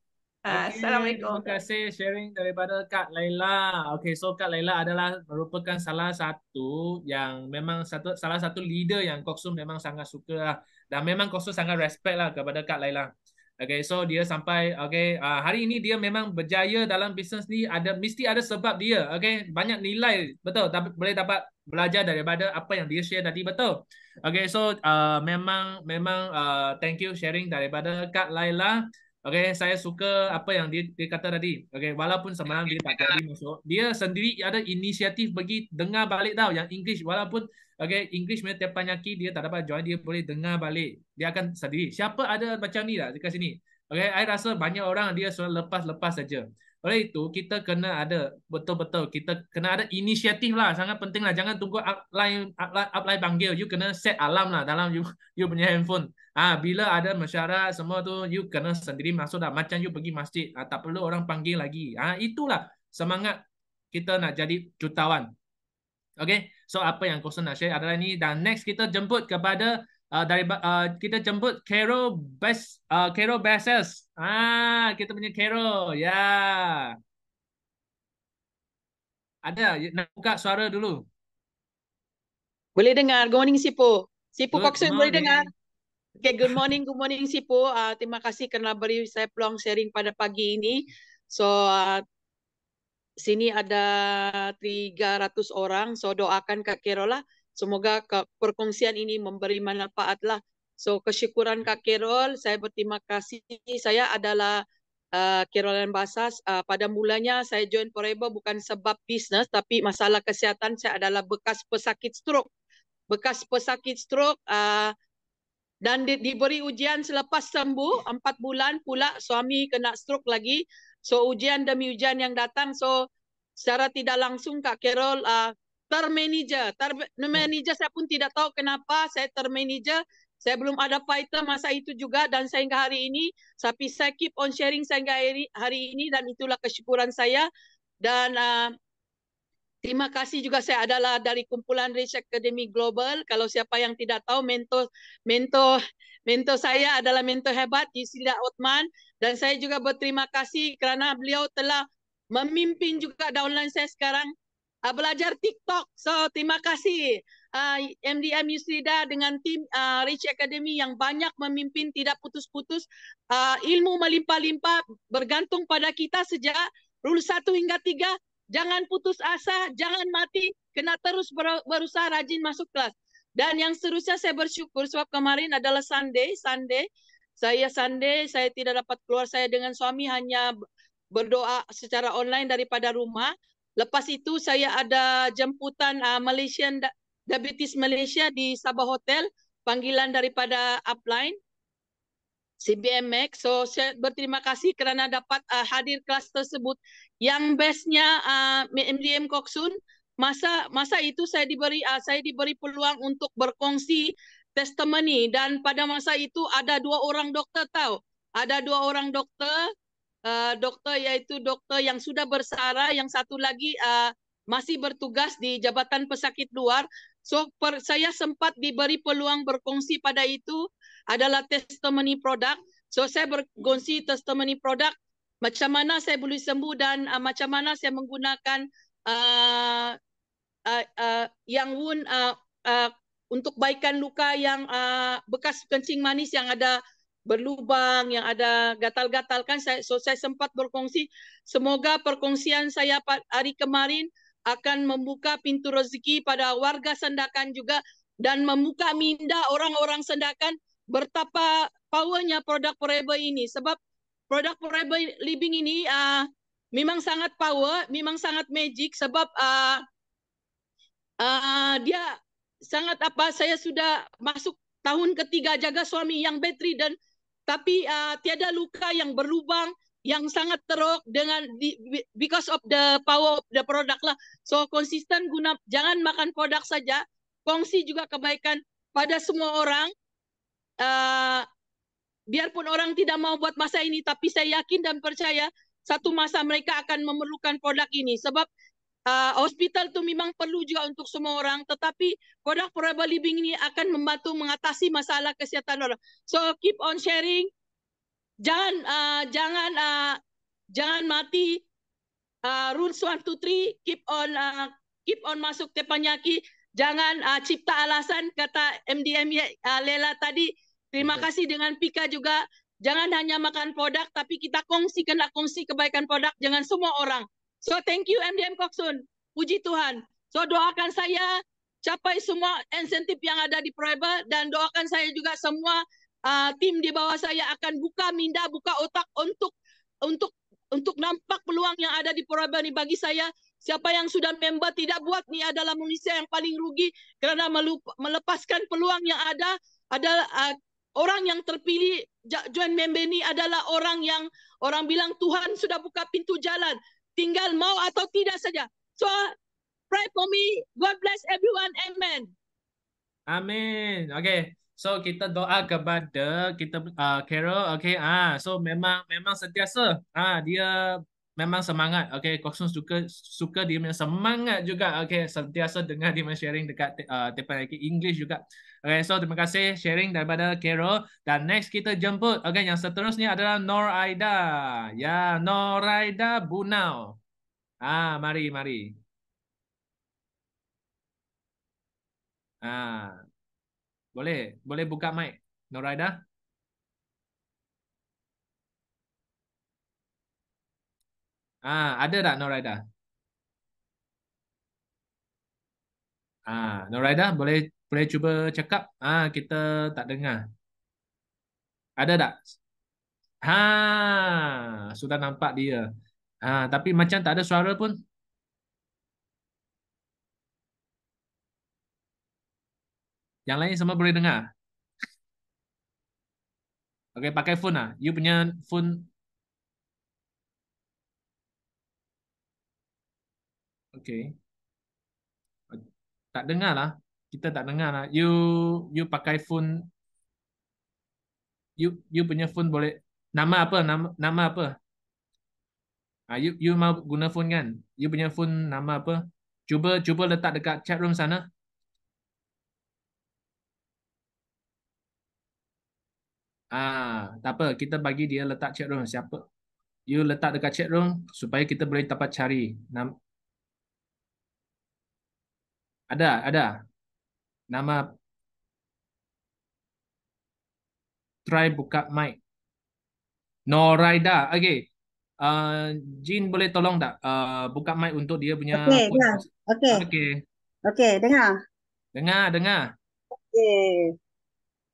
Uh, okay, Assalamualaikum. Terima kasih sharing daripada Kak Laila. Okay, so Kak Laila adalah merupakan salah satu yang memang satu salah satu leader yang Koksum memang sangat suka lah. dan memang Koksum sangat respect lah kepada Kak Laila. Okay, so dia sampai, okay, uh, hari ini dia memang berjaya dalam bisnes ni, ada mesti ada sebab dia, okay, banyak nilai, betul, tapi boleh dapat belajar daripada apa yang dia share tadi, betul. Okay, so uh, memang, memang uh, thank you sharing daripada Kak Laila. Okay, saya suka apa yang dia, dia kata tadi. Okay, walaupun semalam dia tak tadi masuk, dia sendiri ada inisiatif bagi dengar balik tau yang English, walaupun Okay, English punya tepan nyaki dia tak dapat join, dia boleh dengar balik. Dia akan sendiri. Siapa ada macam ni lah dekat sini? Okay, saya rasa banyak orang dia sudah lepas-lepas saja. Oleh itu, kita kena ada, betul-betul, kita kena ada inisiatif lah. Sangat penting lah. Jangan tunggu upline panggil. You kena set alarm lah dalam you, you punya handphone. Ah ha, Bila ada masyarakat semua tu, you kena sendiri masuk dah. Macam you pergi masjid. Ha, tak perlu orang panggil lagi. Ah ha, Itulah semangat kita nak jadi jutawan. Okay? So apa yang kosong nak share adalah ni dan next kita jemput kepada uh, dari uh, kita jemput Carol Bes uh, Carol Bases. Ah kita punya Carol. Ya. Yeah. Ada nak buka suara dulu. Boleh dengar. Good morning Sipo. Sipo kosong boleh dengar. Okay, good morning, good morning Sipo. Uh, ah, terima kasih kerana beri saya peluang sharing pada pagi ini. So uh, sini ada 300 orang. So doakan Kak Kero lah. Semoga perkongsian ini memberi manfaat lah. So kesyukuran Kak Kerol, saya berterima kasih. Saya adalah eh, Kerol uh, Basas. Uh, eh, pada mulanya saya join Forever bukan sebab bisnes, tapi masalah kesihatan saya adalah bekas pesakit stroke. Bekas pesakit stroke uh, dan di- diberi ujian selepas sembuh, empat bulan pula suami kena stroke lagi. So ujian demi ujian yang datang so secara tidak langsung Kak Carol uh, termanager. Termanager saya pun tidak tahu kenapa saya termanager. Saya belum ada fighter masa itu juga dan sehingga hari ini tapi saya keep on sharing sehingga hari ini dan itulah kesyukuran saya dan uh, Terima kasih juga saya adalah dari kumpulan Research Academy Global. Kalau siapa yang tidak tahu mentor mentor mentor saya adalah mentor hebat Yusila Otman dan saya juga berterima kasih kerana beliau telah memimpin juga downline saya sekarang uh, belajar TikTok. So terima kasih uh, ah, MDM Yusrida dengan tim uh, ah, Rich Academy yang banyak memimpin tidak putus-putus uh, ilmu melimpah-limpah bergantung pada kita sejak Rule 1 hingga 3 jangan putus asa, jangan mati, kena terus ber berusaha rajin masuk kelas. Dan yang seterusnya saya bersyukur sebab kemarin adalah Sunday, Sunday. Saya Sunday, saya tidak dapat keluar saya dengan suami hanya berdoa secara online daripada rumah. Lepas itu saya ada jemputan uh, Malaysian Diabetes Malaysia di Sabah Hotel, panggilan daripada upline. CBMX. So saya berterima kasih kerana dapat uh, hadir kelas tersebut. Yang bestnya uh, MDM Koksun, masa masa itu saya diberi uh, saya diberi peluang untuk berkongsi testimoni dan pada masa itu ada dua orang doktor tahu. Ada dua orang doktor, uh, doktor yaitu doktor yang sudah bersara, yang satu lagi uh, masih bertugas di Jabatan Pesakit Luar. So per, saya sempat diberi peluang berkongsi pada itu adalah testimony produk. So saya berkongsi testimony produk macam mana saya boleh sembuh dan uh, macam mana saya menggunakan uh, uh, uh, yang wun uh, uh, untuk baikan luka yang uh, bekas kencing manis yang ada berlubang yang ada gatal-gatal kan saya so saya sempat berkongsi semoga perkongsian saya hari kemarin akan membuka pintu rezeki pada warga Sendakan juga dan membuka minda orang-orang Sendakan bertapa powernya produk Poreba ini sebab produk Poreba Living ini uh, memang sangat power, memang sangat magic sebab uh, uh, dia sangat apa saya sudah masuk tahun ketiga jaga suami yang dan tapi uh, tiada luka yang berlubang yang sangat teruk dengan because of the power of the product lah. So konsisten guna jangan makan produk saja, kongsi juga kebaikan pada semua orang. Uh, biarpun orang tidak mau buat masa ini, tapi saya yakin dan percaya satu masa mereka akan memerlukan produk ini. Sebab uh, hospital itu memang perlu juga untuk semua orang, tetapi produk Forever Living ini akan membantu mengatasi masalah kesehatan orang. So keep on sharing, jangan uh, jangan uh, jangan mati uh, rules 1 2 keep on uh, keep on masuk ke penyaki jangan uh, cipta alasan kata MDM ya, uh, Lela tadi terima okay. kasih dengan Pika juga jangan hanya makan produk tapi kita kongsi kena lah, kongsi kebaikan produk dengan semua orang so thank you MDM Koksun puji Tuhan so doakan saya capai semua insentif yang ada di Proeba dan doakan saya juga semua uh, tim di bawah saya akan buka minda, buka otak untuk untuk untuk nampak peluang yang ada di Purabaya ini bagi saya. Siapa yang sudah member tidak buat ni adalah Malaysia yang paling rugi kerana melepaskan peluang yang ada adalah uh, orang yang terpilih join member ni adalah orang yang orang bilang Tuhan sudah buka pintu jalan tinggal mau atau tidak saja. So pray for me. God bless everyone. Amen. Amin. Okay. So kita doa kepada kita uh, Carol, okay. Ah, uh, so memang memang sentiasa. Ah, uh, dia memang semangat. Okay, Coxon suka suka dia memang semangat juga. Okay, sentiasa dengar dia sharing dekat uh, tepan lagi English juga. Okay, so terima kasih sharing daripada Carol. Dan next kita jemput. Okay, yang seterusnya adalah Noraida. Ya, yeah, Noraida Bunau. Ah, mari, mari. Ah, boleh, boleh buka mic. Noraida. Ah, ada tak Noraida? Ah, Noraida boleh boleh cuba cakap. Ah, kita tak dengar. Ada tak? Ha, sudah nampak dia. ah tapi macam tak ada suara pun. Yang lain semua boleh dengar. Okay, pakai phone lah. You punya phone. Okay. Tak dengar lah. Kita tak dengar lah. You, you pakai phone. You, you punya phone boleh. Nama apa? Nama, nama apa? Ah, you, you mau guna phone kan? You punya phone nama apa? Cuba, cuba letak dekat chat room sana. Ah, tak apa, kita bagi dia letak chat room siapa. You letak dekat chat room supaya kita boleh dapat cari. Nama... Ada, ada. Nama try buka mic. Noraida, okay. Uh, Jin boleh tolong tak uh, buka mic untuk dia punya Okay, dengar. Ya. okay. Okay. Okay, dengar. Dengar, dengar. Okay.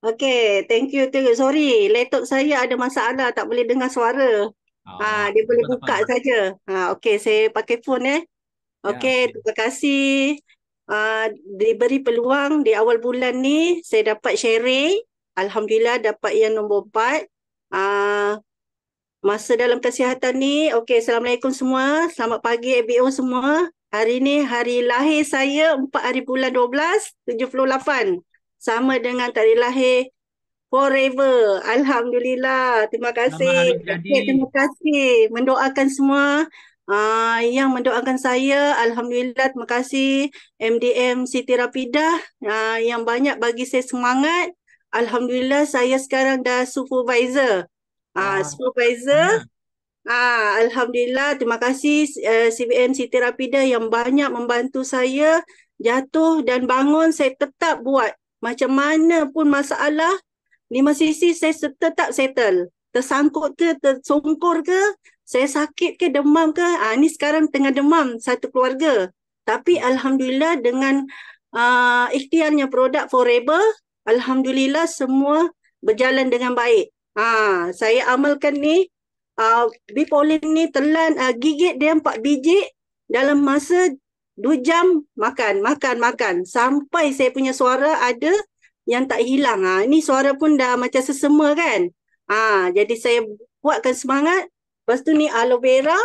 Okay, thank you. Thank you. Sorry, laptop saya ada masalah tak boleh dengar suara. Oh, ha, dia boleh buka lah. saja. Ha, ah, okay, saya pakai phone eh. Ya, okay, yeah, terima kasih. Uh, diberi peluang di awal bulan ni saya dapat share. Alhamdulillah dapat yang nombor empat. Uh, masa dalam kesihatan ni, okay, Assalamualaikum semua. Selamat pagi ABO semua. Hari ni hari lahir saya 4 hari bulan 12, 78 sama dengan tadi lahir forever. Alhamdulillah. Terima kasih. Okay, terima kasih. Mendoakan semua uh, yang mendoakan saya. Alhamdulillah. Terima kasih MDM Siti Rapidah uh, ah, yang banyak bagi saya semangat. Alhamdulillah saya sekarang dah supervisor. Ah, uh, supervisor. Ah, uh, Alhamdulillah. Terima kasih uh, eh, CBM Siti Rapidah yang banyak membantu saya jatuh dan bangun saya tetap buat macam mana pun masalah lima sisi saya tetap settle tersangkut ke tersungkur ke saya sakit ke demam ke ah ni sekarang tengah demam satu keluarga tapi alhamdulillah dengan uh, ikhtiarnya produk forever alhamdulillah semua berjalan dengan baik ha saya amalkan ni uh, bipolin ni telan uh, gigit dia empat biji dalam masa Dua jam makan, makan, makan sampai saya punya suara ada yang tak hilang. Ha, ini suara pun dah macam sesema kan. Ha, jadi saya buatkan semangat. Lepas tu ni aloe vera,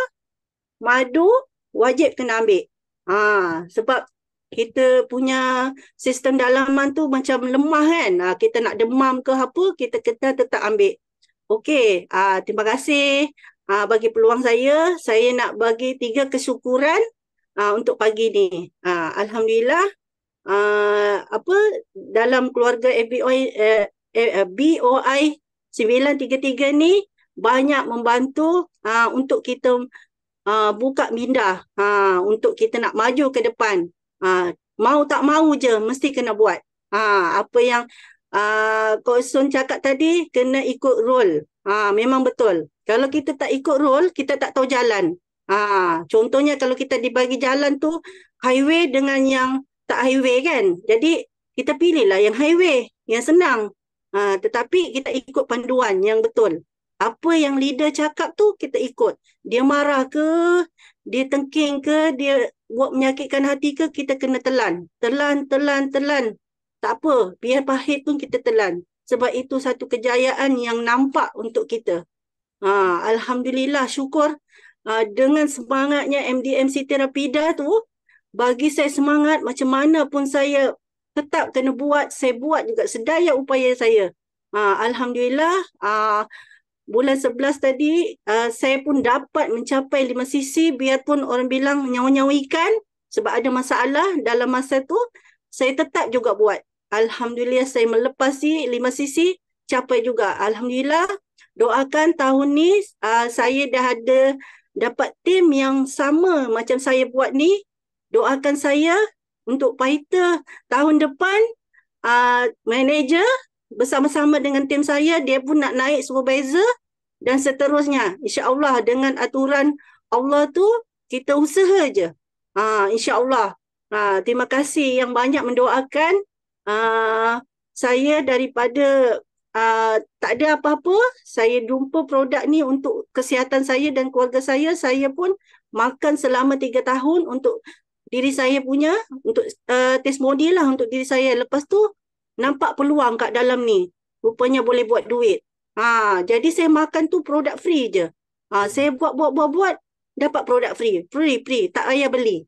madu wajib kena ambil. Ha, sebab kita punya sistem dalaman tu macam lemah kan. Ha, kita nak demam ke apa, kita kena tetap ambil. Okey, ha, terima kasih ha, bagi peluang saya. Saya nak bagi tiga kesyukuran uh, untuk pagi ni. Uh, Alhamdulillah uh, apa dalam keluarga ABOI uh, BOI 933 ni banyak membantu uh, untuk kita uh, buka minda uh, untuk kita nak maju ke depan. Uh, mau tak mau je mesti kena buat. Uh, apa yang uh, Kok Sun cakap tadi kena ikut rule. Uh, memang betul. Kalau kita tak ikut rule kita tak tahu jalan. Ah, contohnya kalau kita dibagi jalan tu highway dengan yang tak highway kan. Jadi kita pilihlah yang highway yang senang. Ah, tetapi kita ikut panduan yang betul. Apa yang leader cakap tu kita ikut. Dia marah ke, dia tengking ke, dia buat menyakitkan hati ke kita kena telan. Telan, telan, telan. Tak apa, biar pahit pun kita telan. Sebab itu satu kejayaan yang nampak untuk kita. Ha, Alhamdulillah, syukur uh, dengan semangatnya MDMC Terapida tu bagi saya semangat macam mana pun saya tetap kena buat saya buat juga sedaya upaya saya uh, Alhamdulillah uh, bulan 11 tadi uh, saya pun dapat mencapai lima sisi biarpun orang bilang nyawa ikan sebab ada masalah dalam masa tu saya tetap juga buat Alhamdulillah saya melepasi lima sisi capai juga Alhamdulillah doakan tahun ni uh, saya dah ada dapat tim yang sama macam saya buat ni doakan saya untuk fighter tahun depan uh, manager bersama-sama dengan tim saya dia pun nak naik supervisor dan seterusnya insyaallah dengan aturan Allah tu kita usaha je ha uh, insyaallah uh, terima kasih yang banyak mendoakan uh, saya daripada Ah, tak ada apa-apa. Saya jumpa produk ni untuk kesihatan saya dan keluarga saya. Saya pun makan selama tiga tahun untuk diri saya punya, untuk uh, eh, modi lah untuk diri saya. Lepas tu nampak peluang kat dalam ni. Rupanya boleh buat duit. Ha, jadi saya makan tu produk free je. Ha, saya buat, buat, buat, buat, dapat produk free. Free, free. Tak payah beli.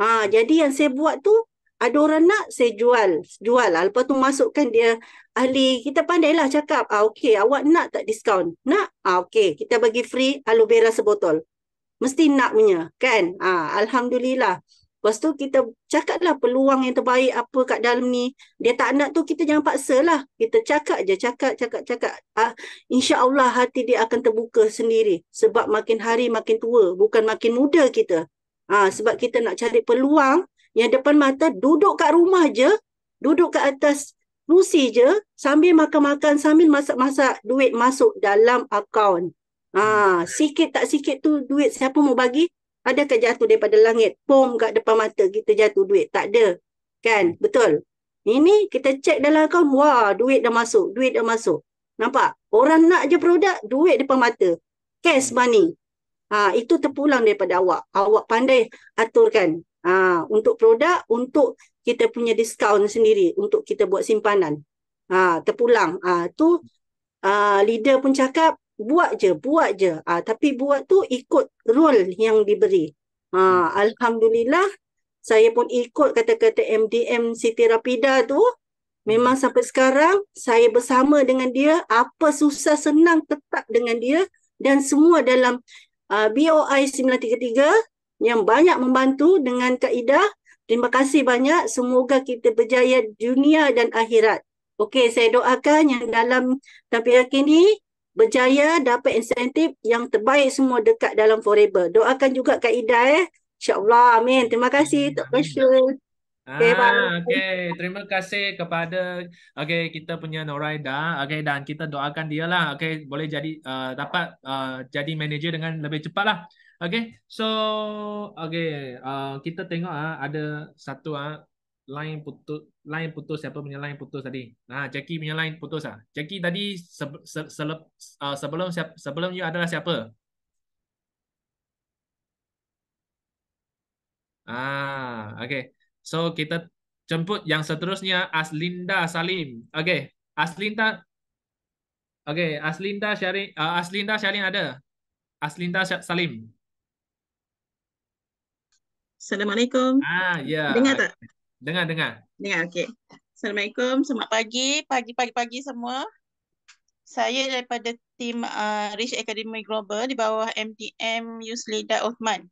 Ha, jadi yang saya buat tu ada orang nak saya jual jual lah lepas tu masukkan dia ahli kita pandai lah cakap ah okey awak nak tak diskaun nak ah okey kita bagi free aloe vera sebotol mesti nak punya kan ah alhamdulillah lepas tu kita cakaplah peluang yang terbaik apa kat dalam ni dia tak nak tu kita jangan paksa lah. kita cakap je cakap cakap cakap ah insyaallah hati dia akan terbuka sendiri sebab makin hari makin tua bukan makin muda kita Ha, sebab kita nak cari peluang yang depan mata duduk kat rumah je, duduk kat atas kerusi je sambil makan-makan sambil masak-masak duit masuk dalam akaun. Ha, sikit tak sikit tu duit siapa mau bagi? Adakah jatuh daripada langit? Pom kat depan mata kita jatuh duit. Tak ada. Kan? Hmm. Betul. Ini kita cek dalam akaun, wah duit dah masuk, duit dah masuk. Nampak? Orang nak je produk, duit depan mata. Cash money. Ha, itu terpulang daripada awak. Awak pandai aturkan. Ha, untuk produk, untuk kita punya diskaun sendiri untuk kita buat simpanan. Ha, terpulang. Ha, tu ha, leader pun cakap, buat je, buat je. Ha, tapi buat tu ikut role yang diberi. Ha, hmm. Alhamdulillah, saya pun ikut kata-kata MDM Siti Rapida tu. Memang hmm. sampai sekarang, saya bersama dengan dia. Apa susah senang tetap dengan dia. Dan semua dalam uh, ha, BOI yang banyak membantu dengan kaedah. Terima kasih banyak. Semoga kita berjaya dunia dan akhirat. Okey, saya doakan yang dalam tapiak ini berjaya dapat insentif yang terbaik semua dekat dalam forever. Doakan juga Kak Ida eh. InsyaAllah. Amin. Terima kasih. Tok Bersyul. Ah, okay. Terima kasih kepada okay, kita punya Noraida okay, dan kita doakan dia lah okay, boleh jadi uh, dapat uh, jadi manager dengan lebih cepat lah. Okay, so okay, uh, kita tengok ah uh, ada satu ah uh, line putus, line putus siapa punya line putus tadi? Nah, uh, Jackie punya line putus ah. Uh. Jackie tadi se se selep, uh, sebelum siap, sebelum you adalah siapa? Ah, okay. So kita jemput yang seterusnya Aslinda Salim. Okay, Aslinda. Okay, Aslinda Sharin, uh, Aslinda Sharin ada. Aslinda Salim. Assalamualaikum. Ah, ya. Dengar tak? Dengar, dengar. Dengar, okey. Assalamualaikum, selamat pagi. Pagi-pagi-pagi semua. Saya daripada tim uh, Rich Academy Global di bawah MTM Yuslida Othman.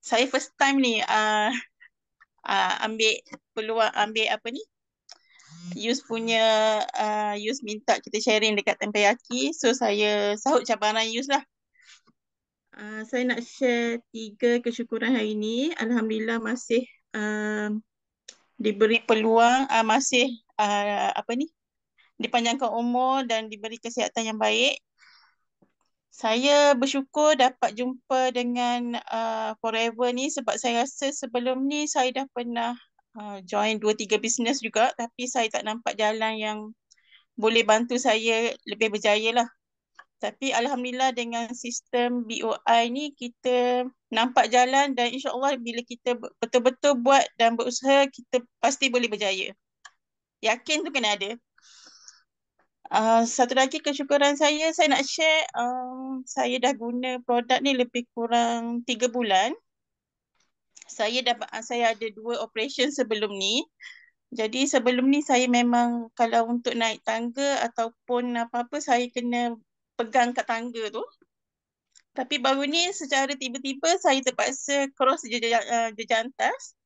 Saya first time ni uh, uh, ambil peluang, ambil apa ni? Yus punya, uh, Yus minta kita sharing dekat Tempayaki. So, saya sahut cabaran Yus lah. Uh, saya nak share tiga kesyukuran hari ini. Alhamdulillah masih uh, diberi peluang, uh, masih uh, apa ni? Dipanjangkan umur dan diberi kesihatan yang baik. Saya bersyukur dapat jumpa dengan uh, Forever ni sebab saya rasa sebelum ni saya dah pernah uh, join dua tiga bisnes juga tapi saya tak nampak jalan yang boleh bantu saya lebih berjaya lah tapi Alhamdulillah dengan sistem BOI ni kita nampak jalan dan insya Allah bila kita betul-betul buat dan berusaha kita pasti boleh berjaya. Yakin tu kena ada. Uh, satu lagi kesyukuran saya, saya nak share um, saya dah guna produk ni lebih kurang 3 bulan. Saya dapat ah, saya ada dua operation sebelum ni. Jadi sebelum ni saya memang kalau untuk naik tangga ataupun apa-apa saya kena pegang kat tangga tu. Tapi baru ni secara tiba-tiba saya terpaksa cross jejantas. Eh,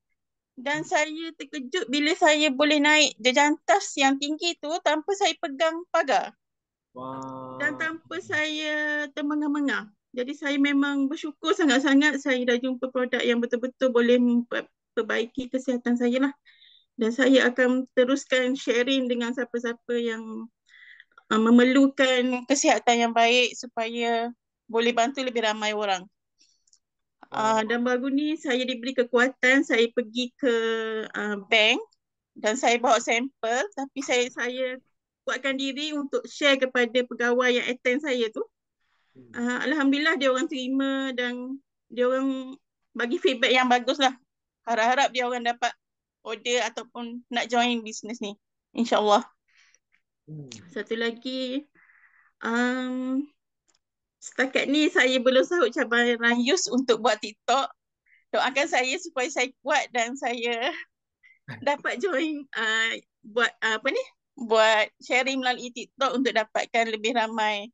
Dan saya terkejut bila saya boleh naik jejantas yang tinggi tu tanpa saya pegang pagar. Wow. Dan tanpa saya termengah-mengah. Jadi saya memang bersyukur sangat-sangat saya dah jumpa produk yang betul-betul boleh memperbaiki kesihatan saya lah. Dan saya akan teruskan sharing dengan siapa-siapa yang uh, memerlukan kesihatan yang baik supaya boleh bantu lebih ramai orang. Uh, dan baru ni saya diberi kekuatan saya pergi ke uh, bank dan saya bawa sampel tapi saya saya buatkan diri untuk share kepada pegawai yang attend saya tu. Uh, Alhamdulillah dia orang terima dan dia orang bagi feedback yang bagus lah. Harap-harap dia orang dapat order ataupun nak join bisnes ni. InsyaAllah. Hmm. Satu lagi, um, setakat ni saya belum sahut cabaran Yus untuk buat TikTok. Doakan saya supaya saya kuat dan saya dapat join uh, buat uh, apa ni? Buat sharing melalui TikTok untuk dapatkan lebih ramai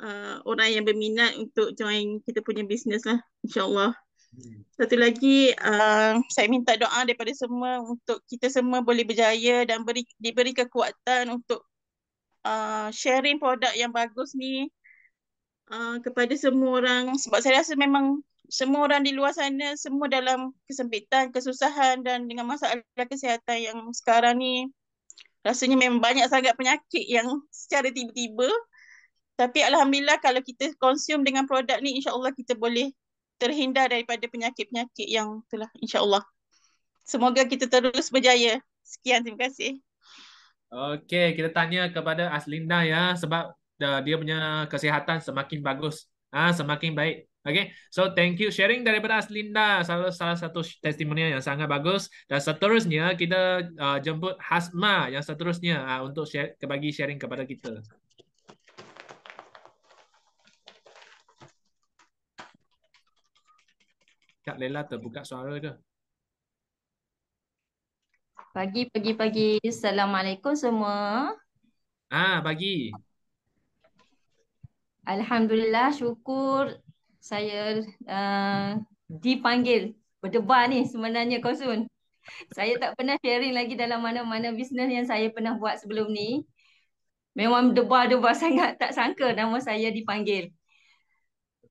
uh, orang yang berminat untuk join kita punya bisnes lah. InsyaAllah. Hmm. Satu lagi, uh, saya minta doa daripada semua untuk kita semua boleh berjaya dan beri, diberi kekuatan untuk uh, sharing produk yang bagus ni uh, kepada semua orang sebab saya rasa memang semua orang di luar sana semua dalam kesempitan, kesusahan dan dengan masalah kesihatan yang sekarang ni rasanya memang banyak sangat penyakit yang secara tiba-tiba tapi alhamdulillah kalau kita consume dengan produk ni insya-Allah kita boleh terhindar daripada penyakit-penyakit yang telah insya-Allah. Semoga kita terus berjaya. Sekian terima kasih. Okey, kita tanya kepada Aslinda ya sebab uh, dia punya kesihatan semakin bagus. Ah, uh, semakin baik. Okey. So thank you sharing daripada Aslinda. Salah salah satu testimoni yang sangat bagus. Dan seterusnya kita uh, jemput Hasma yang seterusnya uh, untuk share bagi sharing kepada kita. Kak Lela terbuka suara ke? Pagi, pagi, pagi. Assalamualaikum semua. Ah, pagi. Alhamdulillah, syukur saya uh, dipanggil berdebar ni sebenarnya Kosun. Saya tak pernah sharing lagi dalam mana-mana bisnes yang saya pernah buat sebelum ni. Memang debar-debar sangat tak sangka nama saya dipanggil.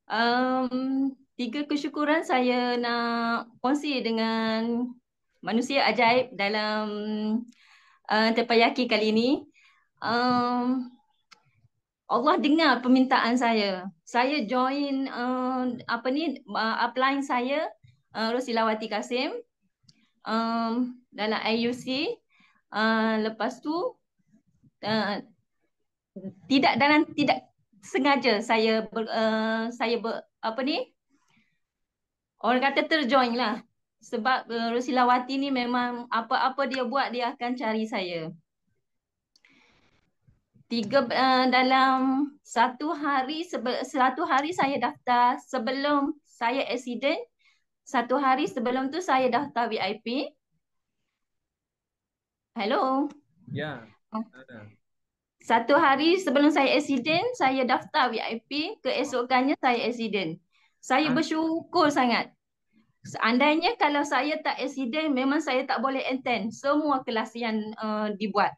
Um, tiga kesyukuran saya nak kongsi dengan manusia ajaib dalam uh, eh, tepayaki kali ini. Um, Allah dengar permintaan saya. Saya join uh, apa ni uh, upline saya uh, Rosilawati Kasim um, dalam IUC. Uh, lepas tu uh, tidak dalam tidak sengaja saya ber, uh, saya ber, apa ni orang kata terjoin lah sebab uh, eh, Rosilawati ni memang apa-apa dia buat dia akan cari saya. Tiga uh, dalam satu hari satu hari saya daftar sebelum saya accident. Satu hari sebelum tu saya daftar VIP. Hello. Ya. Ada. Satu hari sebelum saya accident, saya daftar VIP, keesokannya saya accident. Saya ah. bersyukur sangat seandainya kalau saya tak accident memang saya tak boleh attend semua kelas yang uh, dibuat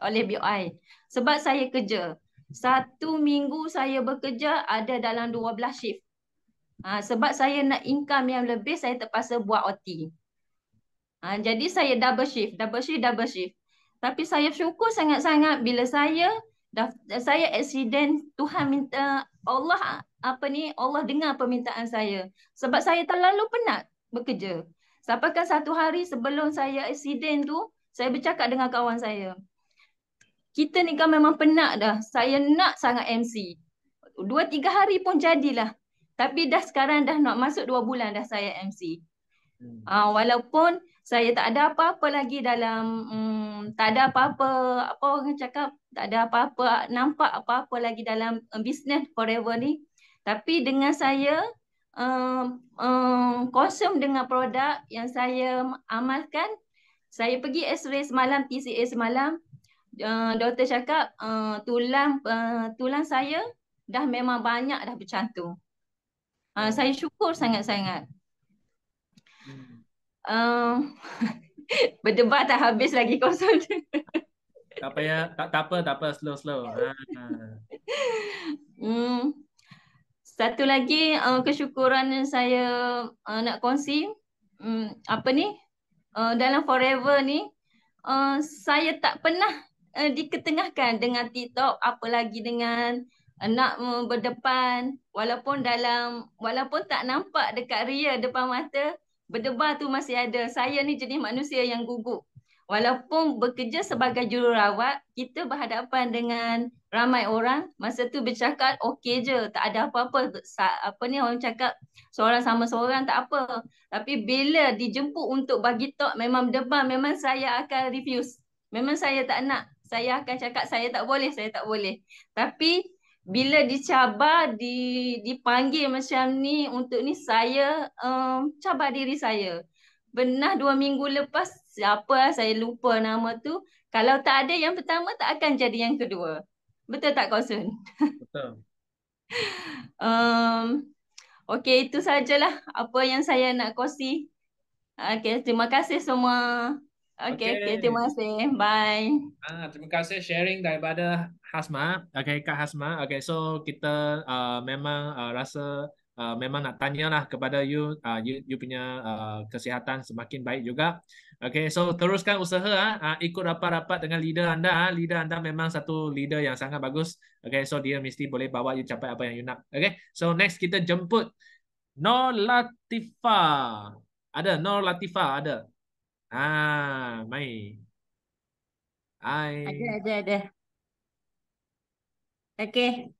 oleh BOI sebab saya kerja satu minggu saya bekerja ada dalam 12 shift ha, sebab saya nak income yang lebih saya terpaksa buat OT ha, jadi saya double shift double shift double shift tapi saya syukur sangat-sangat bila saya dah, saya accident Tuhan minta Allah apa ni Allah dengar permintaan saya sebab saya terlalu penat bekerja. Sampai satu hari sebelum saya accident tu saya bercakap dengan kawan saya. Kita ni kan memang penat dah. Saya nak sangat MC. Dua tiga hari pun jadilah. Tapi dah sekarang dah nak masuk dua bulan dah saya MC. Hmm. Uh, walaupun saya tak ada apa-apa lagi dalam um, tak ada apa-apa apa orang cakap tak ada apa-apa nampak apa-apa lagi dalam um, eh, bisnes forever ni. Tapi dengan saya uh, uh, konsum dengan produk yang saya amalkan, saya pergi X-ray semalam, TCA semalam, uh, doktor cakap uh, tulang uh, tulang saya dah memang banyak dah bercantum. Uh, saya syukur sangat-sangat. berdebat tak habis lagi konsol. tak apa ya, tak, tak apa, tak apa, slow-slow. Ha, ah. ha. Hmm satu lagi uh, kesyukuran yang saya uh, nak kongsi um, apa ni uh, dalam forever ni uh, saya tak pernah uh, diketengahkan dengan TikTok apa lagi dengan uh, nak uh, berdepan walaupun dalam walaupun tak nampak dekat ria depan mata berdebar tu masih ada saya ni jenis manusia yang gugup walaupun bekerja sebagai jururawat kita berhadapan dengan ramai orang masa tu bercakap okey je tak ada apa-apa apa ni orang cakap seorang sama seorang tak apa tapi bila dijemput untuk bagi talk memang debar memang saya akan refuse memang saya tak nak saya akan cakap saya tak boleh saya tak boleh tapi bila dicabar di dipanggil macam ni untuk ni saya um, cabar diri saya benar dua minggu lepas siapa saya lupa nama tu kalau tak ada yang pertama tak akan jadi yang kedua Betul tak concern? Betul. um, okay, itu sajalah apa yang saya nak kongsi. Okay, terima kasih semua. Okay, okay. okay terima kasih. Bye. Ah, terima kasih sharing daripada Hasma. Okay, Kak Hasma. Okay, so kita uh, memang uh, rasa Uh, memang nak tanya lah kepada you, uh, you, you punya uh, kesihatan semakin baik juga. Okay, so teruskan usaha ah, ah ikut rapat-rapat dengan leader anda. Ah. Leader anda memang satu leader yang sangat bagus. Okay, so dia mesti boleh bawa you capai apa yang you nak. Okay, so next kita jemput No Latifa. Ada No Latifa ada. Ah, mai. Hai. Ada ada ada. Okay.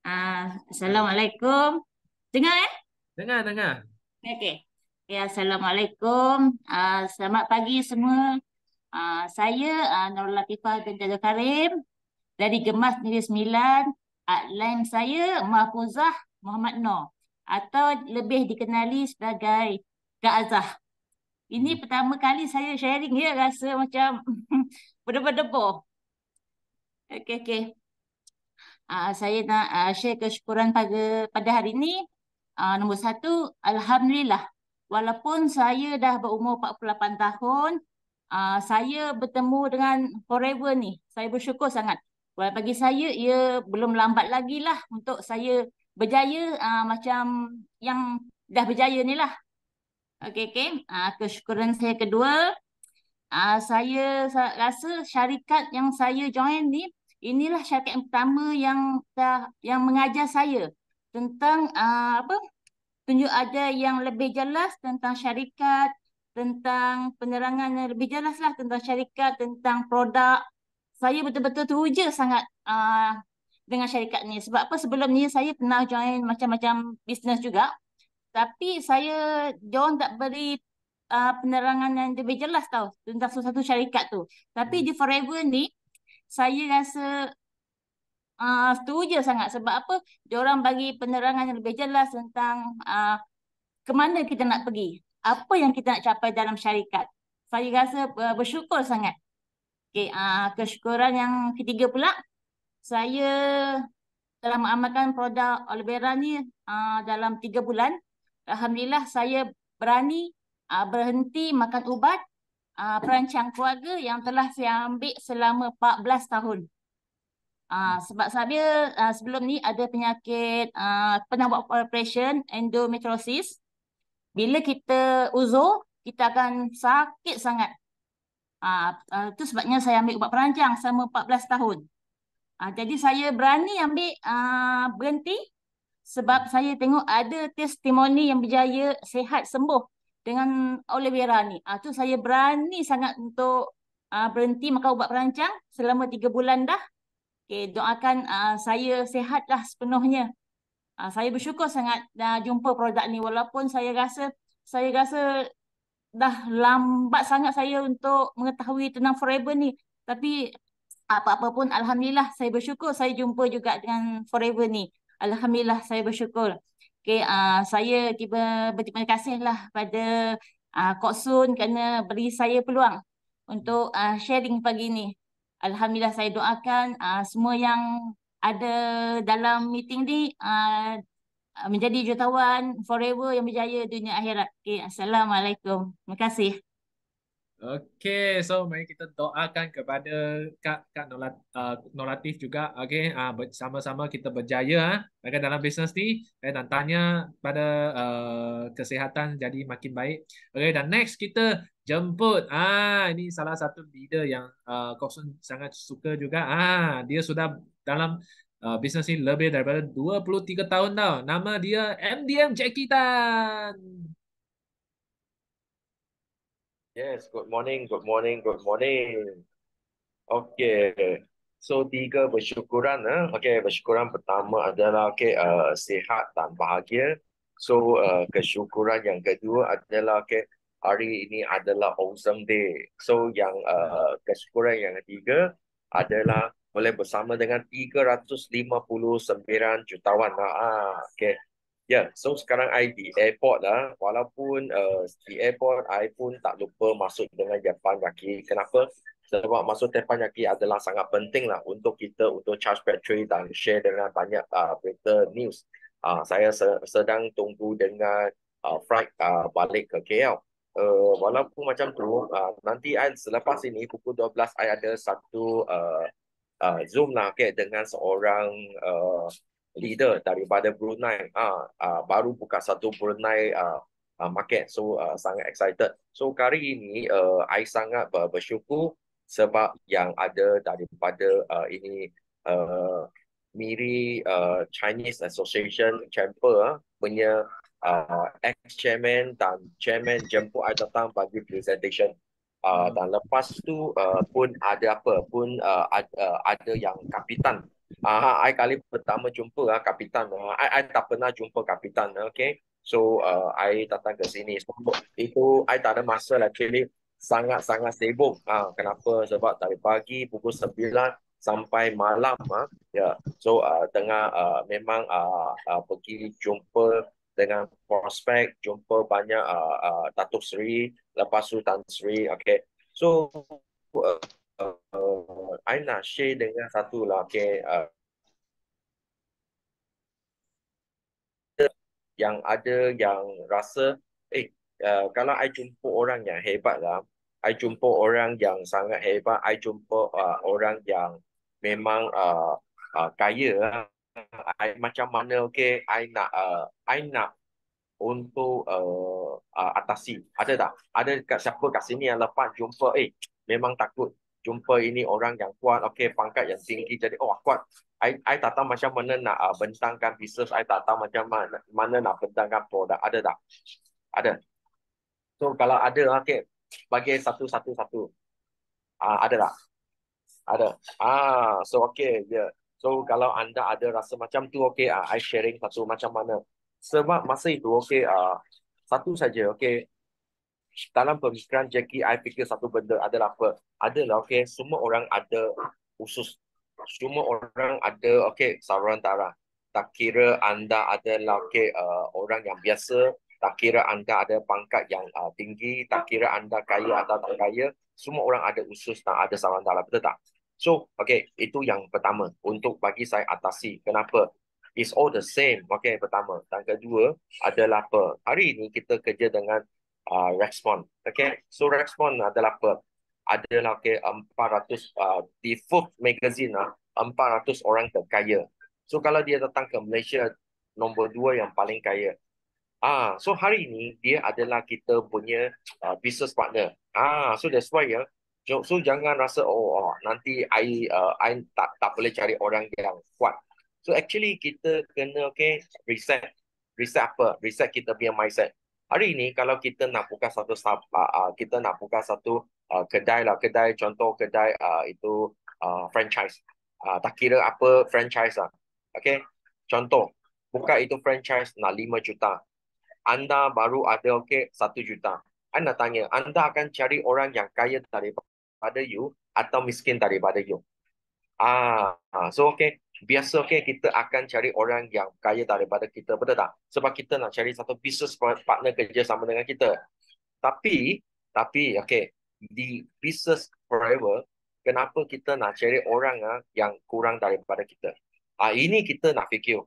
Ah, assalamualaikum. Dengar eh? Dengar dengar. Okay. Ya, Assalamualaikum. Uh, selamat pagi semua. Uh, saya uh, ah, Nur Latifah binti Karim dari Gemas Negeri Sembilan. Adlan saya Mahfuzah Muhammad Nur atau lebih dikenali sebagai Kak Azah. Ini hmm. pertama kali saya sharing ya rasa macam berdebar-debar. Okey okey. Uh, saya nak uh, share kesyukuran pada pada hari ini. Uh, nombor satu, Alhamdulillah walaupun saya dah berumur 48 tahun, uh, saya bertemu dengan forever ni. Saya bersyukur sangat. Walaupun bagi saya, ia belum lambat lagi lah untuk saya berjaya uh, macam yang dah berjaya ni lah. Okay, okay. Uh, kesyukuran saya kedua, uh, saya rasa syarikat yang saya join ni, inilah syarikat yang pertama yang dah, yang mengajar saya tentang uh, apa tunjuk ada yang lebih jelas tentang syarikat, tentang penerangan yang lebih jelaslah tentang syarikat, tentang produk. Saya betul-betul teruja sangat uh, dengan syarikat ni. Sebab apa sebelum ni saya pernah join macam-macam bisnes juga. Tapi saya jauh tak beri uh, penerangan yang lebih jelas tau tentang satu-satu syarikat tu. Tapi hmm. di Forever ni, saya rasa uh, setuju sangat sebab apa? Dia orang bagi penerangan yang lebih jelas tentang ah uh, ke mana kita nak pergi, apa yang kita nak capai dalam syarikat. Saya rasa uh, bersyukur sangat. Okey, uh, ah, kesyukuran yang ketiga pula saya telah mengamalkan produk Aloe ni uh, dalam tiga bulan. Alhamdulillah saya berani uh, berhenti makan ubat uh, perancang keluarga yang telah saya ambil selama 14 tahun. Ah, sebab saya uh, sebelum ni ada penyakit uh, pernah buat operation endometriosis. Bila kita uzur, kita akan sakit sangat. Uh, ah, uh, tu sebabnya saya ambil ubat perancang selama 14 tahun. Uh, jadi saya berani ambil uh, berhenti sebab saya tengok ada testimoni yang berjaya sehat sembuh dengan Olivera ni. Uh, tu saya berani sangat untuk uh, berhenti makan ubat perancang selama 3 bulan dah. Okay, doakan uh, saya sehatlah sepenuhnya. Uh, saya bersyukur sangat dah jumpa produk ni walaupun saya rasa saya rasa dah lambat sangat saya untuk mengetahui tentang Forever ni. Tapi apa-apa pun alhamdulillah saya bersyukur saya jumpa juga dengan Forever ni. Alhamdulillah saya bersyukur. Okay, uh, ah, saya tiba berterima kasihlah pada uh, Kok Sun kerana beri saya peluang untuk uh, sharing pagi ni. Alhamdulillah saya doakan uh, semua yang ada dalam meeting ni uh, menjadi jutawan forever yang berjaya dunia akhirat. Okay, Assalamualaikum. Terima kasih. Okay, so mari kita doakan kepada Kak Kak Nolat, uh, Nolatif juga. Okay, ah uh, bersama-sama kita berjaya ah uh, dalam bisnes ni. Eh, dan tanya pada uh, kesihatan jadi makin baik. Okay, dan next kita jemput ah uh, ini salah satu leader yang uh, Kosun sangat suka juga. Ah uh, dia sudah dalam uh, bisnes ini lebih daripada 23 tahun dah. Nama dia MDM Jackie Tan. Yes, good morning, good morning, good morning. Okay, so tiga bersyukuran. Eh? Okay, bersyukuran pertama adalah okay, uh, sihat dan bahagia. So, uh, kesyukuran yang kedua adalah okay, hari ini adalah awesome day. So, yang uh, kesyukuran yang ketiga adalah boleh bersama dengan 359 jutawan. Ah, okay. Ya, yeah, so sekarang I di airport lah. Walaupun uh, di airport, I pun tak lupa masuk dengan Japan Yaki. Kenapa? Sebab masuk Japan Yaki adalah sangat penting lah untuk kita untuk charge battery dan share dengan banyak uh, ah, berita news. Uh, saya se- sedang tunggu dengan uh, ah, flight uh, balik ke KL. Uh, eh, walaupun macam tu, uh, nanti I selepas ini pukul 12, I ada satu uh, uh, Zoom lah okay, dengan seorang uh, leader daripada Brunei ah uh, uh, baru buka satu Brunei uh, uh, market so uh, sangat excited so kali ini uh, I sangat bersyukur sebab yang ada daripada uh, ini uh, Miri uh, Chinese Association Chamber uh, punya uh, ex-chairman dan chairman jemput saya datang bagi presentation uh, dan hmm. lepas tu uh, pun ada apa pun uh, ada, uh, ada yang kapitan Ah, uh, I kali pertama jumpa ah uh, kapitan. Uh, I, I tak pernah jumpa kapitan. Okay. So, uh, I datang ke sini. So, itu, I tak ada masa lah, actually. Sangat-sangat sibuk. Ah, uh, kenapa? Sebab dari pagi pukul sembilan sampai malam ah ha? ya yeah. so uh, tengah uh, memang uh, uh, pergi jumpa dengan prospek jumpa banyak uh, uh, Datuk Seri lepas tu Tan Sri okey so uh, uh, I nak share dengan satu lah okay, uh, yang ada yang rasa eh uh, kalau I jumpa orang yang hebat lah I jumpa orang yang sangat hebat I jumpa uh, orang yang memang uh, uh, kaya I, macam mana okay I nak uh, I nak untuk uh, uh, atasi ada tak ada kat, siapa kat sini yang lepas jumpa eh memang takut jumpa ini orang yang kuat, okay, pangkat yang tinggi. Jadi, oh, kuat. I, I tak tahu macam mana nak uh, bentangkan business. I tak tahu macam mana, mana nak bentangkan produk. Ada tak? Ada. So, kalau ada, okay. Bagi satu-satu-satu. Uh, ah, ada tak? Ada. Ah, so, okay. Yeah. So, kalau anda ada rasa macam tu, okay. Uh, ah, I sharing satu macam mana. Sebab masa itu, okay. Uh, ah, satu saja, okay dalam pemikiran Jackie, I fikir satu benda adalah apa? Adalah, okay, semua orang ada usus. Semua orang ada, okay, saluran darah. Tak kira anda adalah, okay, uh, orang yang biasa. Tak kira anda ada pangkat yang uh, tinggi. Tak kira anda kaya atau tak kaya. Semua orang ada usus dan ada saluran darah, betul tak? So, okay, itu yang pertama untuk bagi saya atasi. Kenapa? It's all the same, okay, pertama. Dan kedua adalah apa? Hari ini kita kerja dengan uh, respon. Okay, so respon adalah apa? Adalah okay, 400, uh, di Forbes magazine, uh, ah, 400 orang terkaya. So kalau dia datang ke Malaysia, nombor dua yang paling kaya. Ah, uh, so hari ini, dia adalah kita punya uh, business partner. Ah, uh, so that's why, ya. Uh, so jangan rasa, oh, oh nanti I, uh, I tak, tak boleh cari orang yang kuat. So actually kita kena okay reset. Reset apa? Reset kita punya mindset. Hari ini kalau kita nak buka satu uh, kita nak buka satu uh, kedai lah, kedai contoh kedai uh, itu uh, franchise. Uh, tak kira apa franchise lah. Okay? Contoh, buka itu franchise nak lima juta. Anda baru ada okay, satu juta. Anda tanya, anda akan cari orang yang kaya daripada you atau miskin daripada you? Ah, so okay, biasa okay, kita akan cari orang yang kaya daripada kita, betul tak? Sebab kita nak cari satu business partner kerja sama dengan kita. Tapi, tapi okay, di business forever, kenapa kita nak cari orang ah, yang kurang daripada kita? Ah Ini kita nak fikir.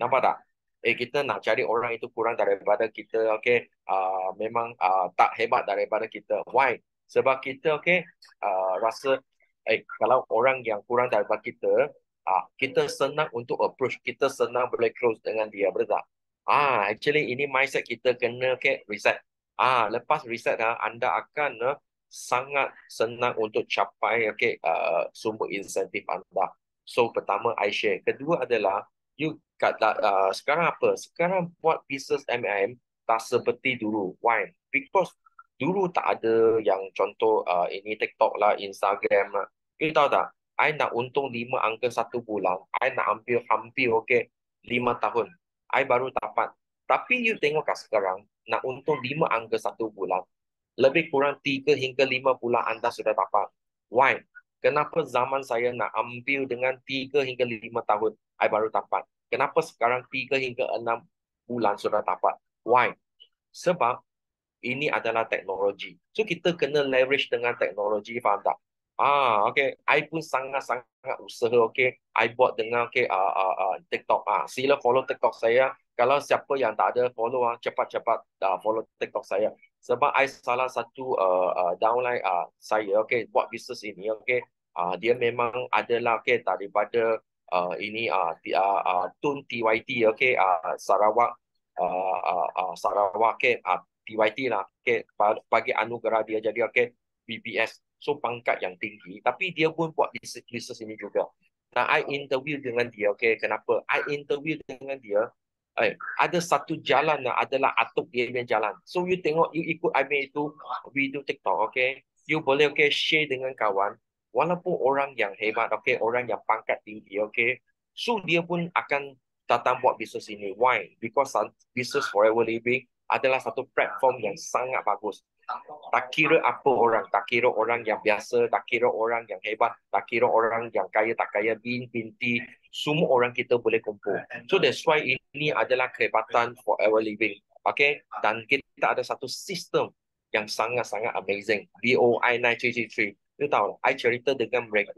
Nampak tak? Eh, kita nak cari orang itu kurang daripada kita, okay? Ah, memang ah, tak hebat daripada kita. Why? Sebab kita okay, ah, rasa eh, kalau orang yang kurang daripada kita, Ah, kita senang untuk approach, kita senang boleh close dengan dia, betul Ah, actually ini mindset kita kena ke okay, reset. Ah, lepas reset dah anda akan uh, sangat senang untuk capai okay, uh, sumber insentif anda. So pertama I share, kedua adalah you kata uh, ah, sekarang apa? Sekarang buat business MLM tak seperti dulu. Why? Because dulu tak ada yang contoh uh, ini TikTok lah, Instagram lah. You tahu tak? I nak untung lima angka satu bulan. I nak ambil hampir okay, lima tahun. I baru dapat. Tapi you tengok kat sekarang, nak untung lima angka satu bulan, lebih kurang tiga hingga lima bulan anda sudah dapat. Why? Kenapa zaman saya nak ambil dengan tiga hingga lima tahun, I baru dapat. Kenapa sekarang tiga hingga enam bulan sudah dapat? Why? Sebab ini adalah teknologi. So kita kena leverage dengan teknologi, faham tak? Ah, okay. I pun sangat-sangat usaha, okay. I buat dengan, okay, uh, uh, uh, TikTok. Ah, sila follow TikTok saya. Kalau siapa yang tak ada follow, ah, cepat-cepat uh, follow TikTok saya. Sebab I salah satu uh, uh, downline ah uh, saya, okay, buat bisnes ini, okay. Ah, uh, dia memang adalah, okay, Tadi daripada uh, ini, ah, uh, uh, uh, Tun TYT, okay, ah, uh, Sarawak, ah, uh, uh, uh, Sarawak, okay, ah, uh, TYT lah, okay, bagi anugerah dia jadi, okay, BBS. So pangkat yang tinggi Tapi dia pun buat research ini juga Nah, I interview dengan dia okay? Kenapa? I interview dengan dia eh, Ada satu jalan lah, Adalah atuk dia punya jalan So you tengok You ikut I mean itu Video TikTok okay? You boleh okay, share dengan kawan Walaupun orang yang hebat okay? Orang yang pangkat tinggi okay? So dia pun akan Datang buat bisnes ini Why? Because business forever living Adalah satu platform yang sangat bagus tak kira apa orang, tak kira orang yang biasa, tak kira orang yang hebat, tak kira orang yang kaya, tak kaya, bin, binti, semua orang kita boleh kumpul. So that's why ini adalah kehebatan for our living. Okay? Dan kita ada satu sistem yang sangat-sangat amazing. BOI 9333. You tahu, I cerita dengan mereka,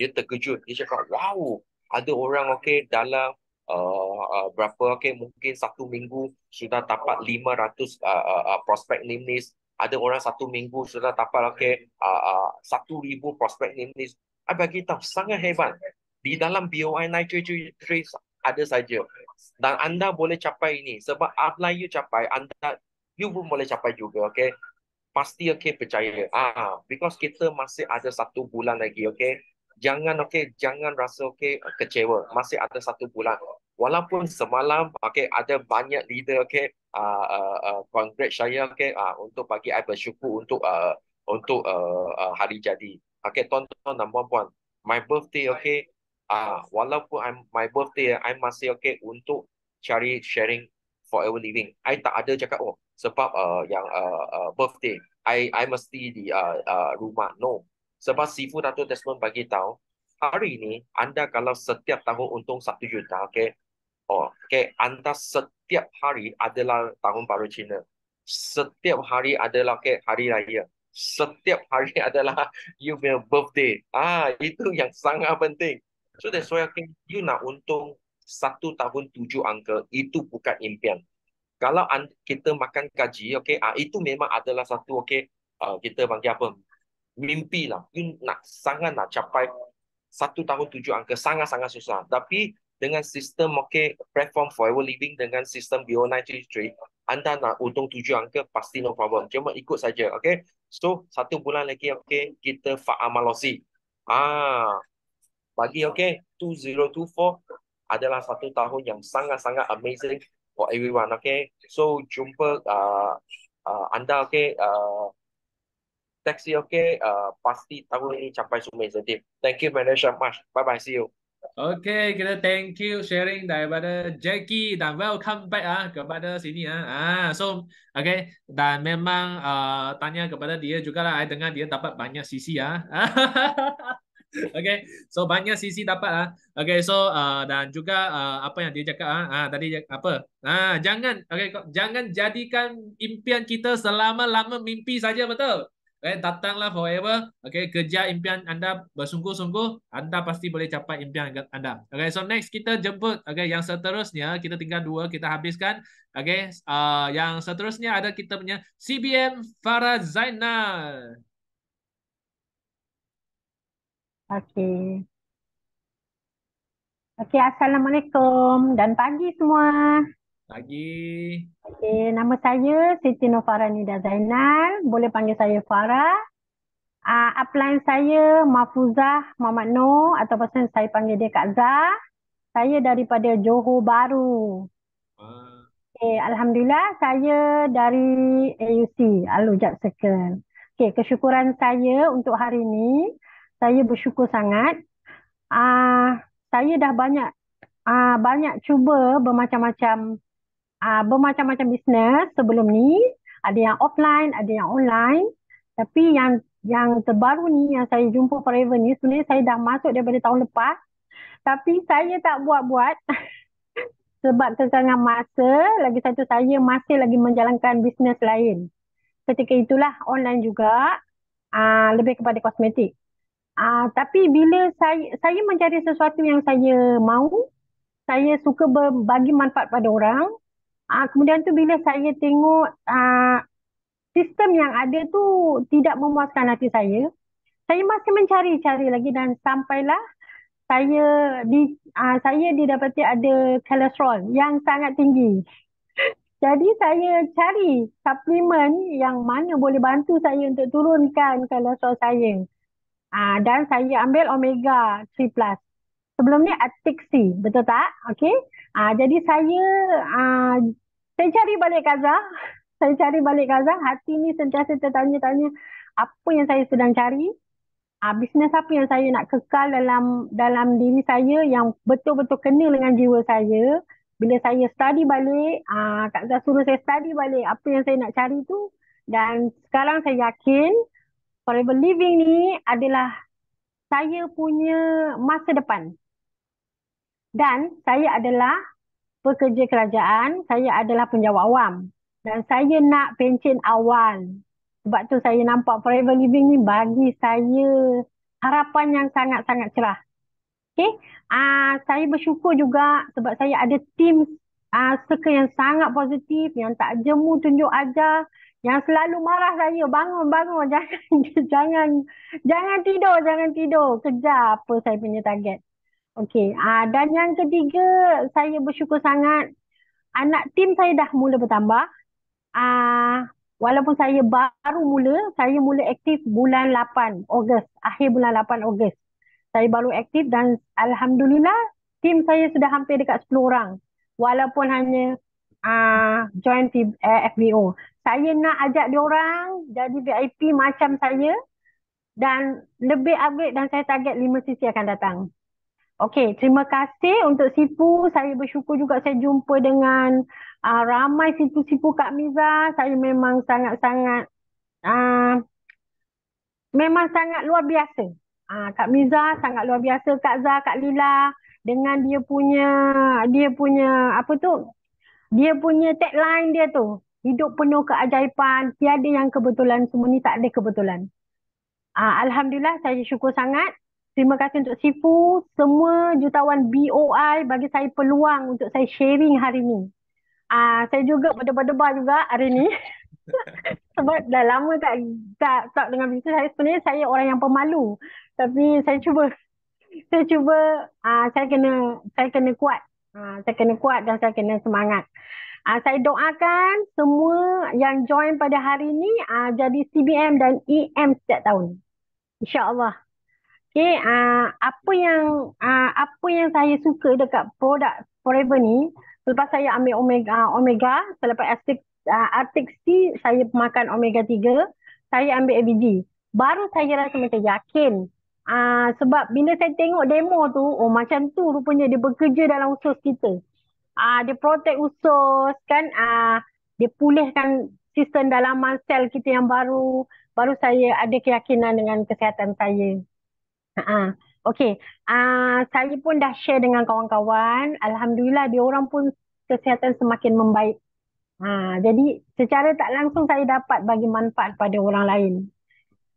dia terkejut. Dia cakap, wow, ada orang okay, dalam uh, uh, berapa okay, mungkin satu minggu sudah dapat 500 uh, uh, uh, prospect name list ada orang satu minggu sudah dapat okay, uh, satu ribu prospek name list. Saya bagi tahu, sangat hebat. Di dalam BOI 9333 ada saja. Dan anda boleh capai ini. Sebab apply you capai, anda you pun boleh capai juga. Okay? Pasti okay, percaya. Ah, because kita masih ada satu bulan lagi. Okay? Jangan okay, jangan rasa okay, kecewa. Masih ada satu bulan. Walaupun semalam okay, ada banyak leader okay, ah uh, ah, uh, ah, congrat saya okay, uh, untuk bagi saya bersyukur untuk uh, untuk uh, uh, hari jadi. Okay, tuan-tuan dan puan-puan, my birthday, okay, uh, walaupun I'm, my birthday, I masih okay untuk cari sharing forever living. I tak ada cakap, oh, sebab uh, yang uh, uh, birthday, I I mesti di uh, uh, rumah. No. Sebab Sifu Datuk Desmond bagi tahu, hari ini anda kalau setiap tahun untung satu juta, okay, Oh, okay. Anda setiap hari adalah tahun baru Cina. Setiap hari adalah okay, hari raya. Setiap hari adalah you punya birthday. Ah, itu yang sangat penting. So that's why okay, you nak untung satu tahun tujuh angka, itu bukan impian. Kalau kita makan gaji, okay, ah, itu memang adalah satu okay, uh, kita panggil apa? Mimpi lah. You nak, sangat nak capai satu tahun tujuh angka, sangat-sangat susah. Tapi dengan sistem okay, platform forever living dengan sistem bio 933 anda nak untung tujuh angka pasti no problem cuma ikut saja okey so satu bulan lagi okey kita faamalosi ah bagi okey 2024 adalah satu tahun yang sangat-sangat amazing for everyone okey so jumpa uh, uh, anda okey uh, ah, Taxi okay, uh, pasti tahun ini capai semua incentive. Thank you very much. Bye-bye, see you. Okay, kita thank you sharing daripada Jackie dan welcome back ah kepada sini ah. ah so, okay, dan memang uh, tanya kepada dia juga lah, saya dengar dia dapat banyak sisi ah. okay, so banyak sisi dapat ah. Okay, so uh, dan juga uh, apa yang dia cakap ah, ah tadi apa? Ah, jangan, okay, jangan jadikan impian kita selama-lama mimpi saja betul? Eh, datanglah forever. Okay, kerja impian anda bersungguh-sungguh, anda pasti boleh capai impian anda. Okay, so next kita jemput. Okay, yang seterusnya kita tinggal dua, kita habiskan. Okay, uh, yang seterusnya ada kita punya CBM Farah Zainal. Okay. Okay, Assalamualaikum dan pagi semua. Pagi. Okay, nama saya Siti Nofara Nida Zainal. Boleh panggil saya Farah. Uh, upline saya Mahfuzah Muhammad Noor atau pasal saya panggil dia Kak Zah. Saya daripada Johor Baru. Uh. Ah. Okay, Alhamdulillah saya dari AUC, Alujak Circle. Okay, kesyukuran saya untuk hari ini, saya bersyukur sangat. Uh, saya dah banyak uh, banyak cuba bermacam-macam uh, bermacam-macam bisnes sebelum ni. Ada yang offline, ada yang online. Tapi yang yang terbaru ni yang saya jumpa forever ni sebenarnya saya dah masuk daripada tahun lepas. Tapi saya tak buat-buat sebab tersangat masa. Lagi satu saya masih lagi menjalankan bisnes lain. Ketika itulah online juga uh, lebih kepada kosmetik. Uh, tapi bila saya saya mencari sesuatu yang saya mahu, saya suka berbagi manfaat pada orang, uh, kemudian tu bila saya tengok uh, sistem yang ada tu tidak memuaskan hati saya saya masih mencari-cari lagi dan sampailah saya di uh, saya didapati ada kolesterol yang sangat tinggi jadi saya cari suplemen yang mana boleh bantu saya untuk turunkan kolesterol saya uh, dan saya ambil omega 3 plus sebelum ni atik atixi betul tak okey uh, jadi saya uh, saya cari balik Gaza. Saya cari balik Gaza. Hati ni sentiasa tertanya-tanya apa yang saya sedang cari. Ha, bisnes apa yang saya nak kekal dalam dalam diri saya yang betul-betul kena dengan jiwa saya. Bila saya study balik, ha, Kak Zah suruh saya study balik apa yang saya nak cari tu. Dan sekarang saya yakin forever living ni adalah saya punya masa depan. Dan saya adalah pekerja kerajaan, saya adalah penjawat awam dan saya nak pencen awal. Sebab tu saya nampak forever living ni bagi saya harapan yang sangat-sangat cerah. Okay. Uh, ah, saya bersyukur juga sebab saya ada tim uh, ah, seke yang sangat positif, yang tak jemu tunjuk ajar, yang selalu marah saya, bangun, bangun, jangan, jangan, jangan tidur, jangan tidur, kejar apa saya punya target. Okey, uh, dan yang ketiga saya bersyukur sangat anak tim saya dah mula bertambah. Uh, walaupun saya baru mula, saya mula aktif bulan 8 Ogos, akhir bulan 8 Ogos. Saya baru aktif dan alhamdulillah tim saya sudah hampir dekat 10 orang. Walaupun hanya uh, join team, uh, FBO. Saya nak ajak orang jadi VIP macam saya dan lebih upgrade dan saya target 5 sisi akan datang. Okey, terima kasih untuk sipu. Saya bersyukur juga saya jumpa dengan uh, ramai sipu-sipu Kak Miza. Saya memang sangat-sangat uh, memang sangat luar biasa. Uh, ah, Kak Miza sangat luar biasa, Kak Za, Kak Lila dengan dia punya dia punya apa tu? Dia punya tagline dia tu, hidup penuh keajaiban, tiada yang kebetulan, semua ni tak ada kebetulan. Uh, Alhamdulillah saya syukur sangat. Terima kasih untuk Sifu, semua jutawan BOI bagi saya peluang untuk saya sharing hari ini. Uh, ah, saya juga berdebar-debar juga hari ini. Sebab dah lama tak tak talk dengan Sifu. Saya sebenarnya saya orang yang pemalu. Tapi saya cuba saya cuba uh, saya kena saya kena kuat. Uh, saya kena kuat dan saya kena semangat. Uh, saya doakan semua yang join pada hari ini uh, jadi CBM dan EM setiap tahun. InsyaAllah. Okay, uh, ah, apa yang uh, apa yang saya suka dekat produk Forever ni, selepas saya ambil omega omega, selepas Arctic uh, Arctic Sea saya makan omega 3, saya ambil ABG. Baru saya rasa macam yakin. Uh, sebab bila saya tengok demo tu, oh macam tu rupanya dia bekerja dalam usus kita. Uh, dia protect usus kan, uh, dia pulihkan sistem dalam sel kita yang baru. Baru saya ada keyakinan dengan kesihatan saya uh okay. Ah, Uh, saya pun dah share dengan kawan-kawan. Alhamdulillah dia orang pun kesihatan semakin membaik. Ah, uh, jadi secara tak langsung saya dapat bagi manfaat pada orang lain.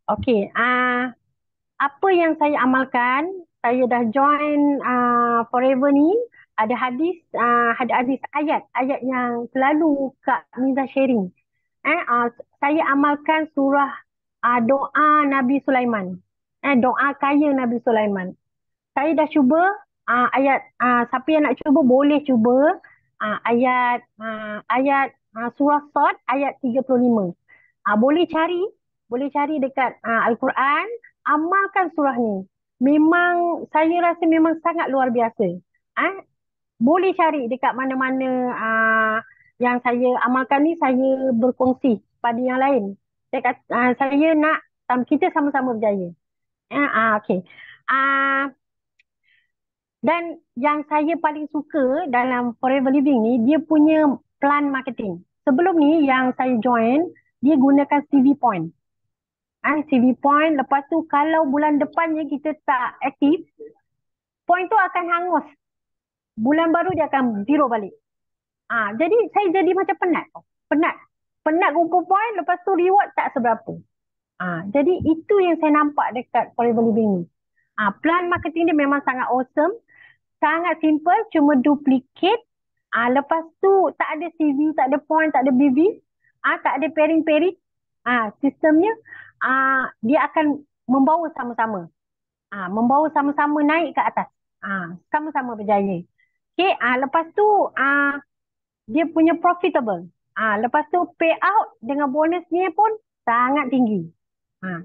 Okey. Uh, apa yang saya amalkan, saya dah join uh, Forever ni. Ada hadis, uh, ada hadis ayat. Ayat yang selalu Kak Miza sharing. Eh, uh, saya amalkan surah uh, doa Nabi Sulaiman eh, doa kaya Nabi Sulaiman. Saya dah cuba uh, ayat uh, siapa yang nak cuba boleh cuba uh, ayat uh, ayat uh, surah Sad ayat 35. Uh, boleh cari, boleh cari dekat uh, Al-Quran, amalkan surah ni. Memang saya rasa memang sangat luar biasa. Eh? Boleh cari dekat mana-mana uh, yang saya amalkan ni saya berkongsi pada yang lain. Saya, kata, uh, saya nak kita sama-sama berjaya. Ya, ah, okey. Ah, dan yang saya paling suka dalam Forever Living ni, dia punya plan marketing. Sebelum ni yang saya join, dia gunakan CV point. Ah, CV point, lepas tu kalau bulan depannya kita tak aktif, point tu akan hangus. Bulan baru dia akan zero balik. Ah, jadi saya jadi macam penat. Penat. Penat kumpul point, lepas tu reward tak seberapa. Ha, jadi itu yang saya nampak dekat Forever Living ni. Ha, plan marketing dia memang sangat awesome. Sangat simple, cuma duplicate. Ha, lepas tu tak ada CV, tak ada point, tak ada BB. Ha, tak ada pairing-pairing. Ha, sistemnya ha, dia akan membawa sama-sama. Ha, membawa sama-sama naik ke atas. Ha, sama-sama berjaya. Okay, ha, lepas tu ha, dia punya profitable. Ha, lepas tu payout dengan bonusnya pun sangat tinggi. Ha.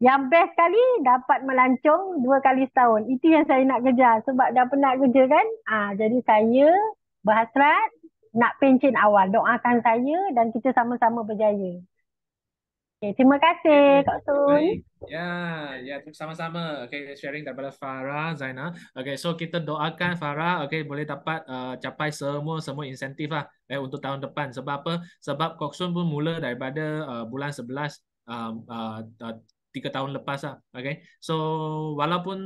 Yang best sekali dapat melancong dua kali setahun. Itu yang saya nak kejar sebab dah penat kerja kan. Ha. Jadi saya berhasrat nak pencin awal. Doakan saya dan kita sama-sama berjaya. Okay, terima kasih Kak Sun. Ya, yeah, ya yeah, sama-sama. Okay, sharing daripada Farah, Zaina. Okay, so kita doakan Farah okay, boleh dapat uh, capai semua semua insentif lah eh, untuk tahun depan. Sebab apa? Sebab Kok Sun pun mula daripada uh, bulan 11 Um, uh, uh, tiga tahun lepas lah. Okay. So walaupun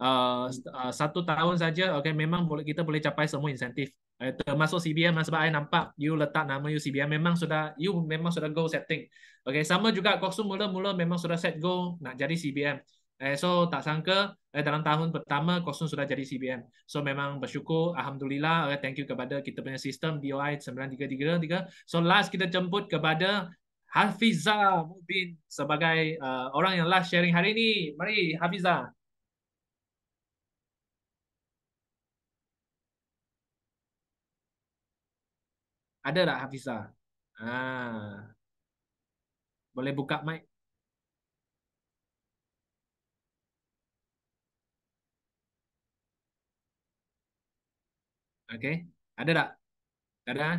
uh, uh, satu tahun saja, okay, memang boleh kita boleh capai semua insentif. Uh, termasuk CBM lah sebab saya nampak you letak nama you CBM memang sudah you memang sudah go setting. Okay, sama juga Koksu mula-mula memang sudah set go nak jadi CBM. Eh, so tak sangka eh, dalam tahun pertama Kosun sudah jadi CBM. So memang bersyukur, Alhamdulillah, okay, thank you kepada kita punya sistem DOI 9333. So last kita jemput kepada Hafiza Mubin sebagai uh, orang yang last sharing hari ini. Mari Hafiza. Ada tak Hafiza? Ah. Boleh buka mic. Okay. Ada tak? Tak ada. Ha?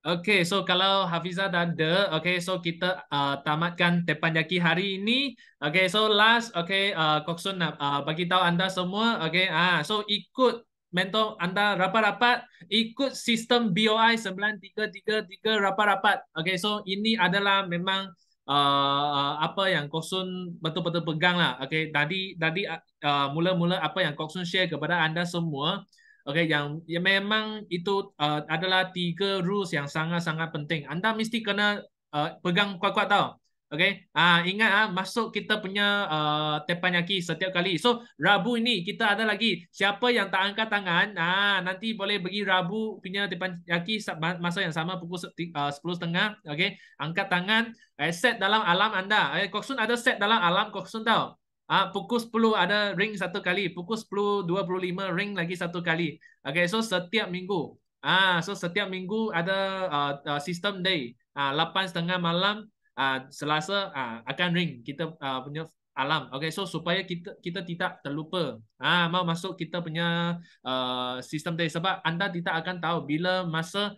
Okay, so kalau Hafiza dah ada, okay, so kita uh, tamatkan tepanyaki hari ini. Okay, so last, okay, uh, Koksun nak uh, bagi tahu anda semua, okay, ah, uh, so ikut mentor anda rapat-rapat, ikut sistem BOI 9333 rapat-rapat. Okay, so ini adalah memang uh, uh, apa yang Koksun betul-betul pegang lah. Okay, tadi tadi uh, mula-mula apa yang Koksun share kepada anda semua, Okay, yang, yang memang itu uh, adalah tiga rules yang sangat-sangat penting. Anda mesti kena uh, pegang kuat-kuat tau. Okay, uh, ingat uh, masuk kita punya uh, tepanyaki setiap kali. So, Rabu ini kita ada lagi. Siapa yang tak angkat tangan, uh, nanti boleh bagi Rabu punya tepanyaki masa yang sama pukul uh, sepuluh setengah. Okay, angkat tangan. Uh, set dalam alam anda. Uh, eh, Koksun ada set dalam alam Koksun tau. Ah ha, pukul 10 ada ring satu kali, pukul 10 25 ring lagi satu kali. Okay, so setiap minggu. Ah so setiap minggu ada uh, uh, system day. Ah uh, 8.30 malam ah uh, Selasa ah uh, akan ring kita uh, punya alam. Okay, so supaya kita kita tidak terlupa. Ah mau masuk kita punya uh, system day sebab anda tidak akan tahu bila masa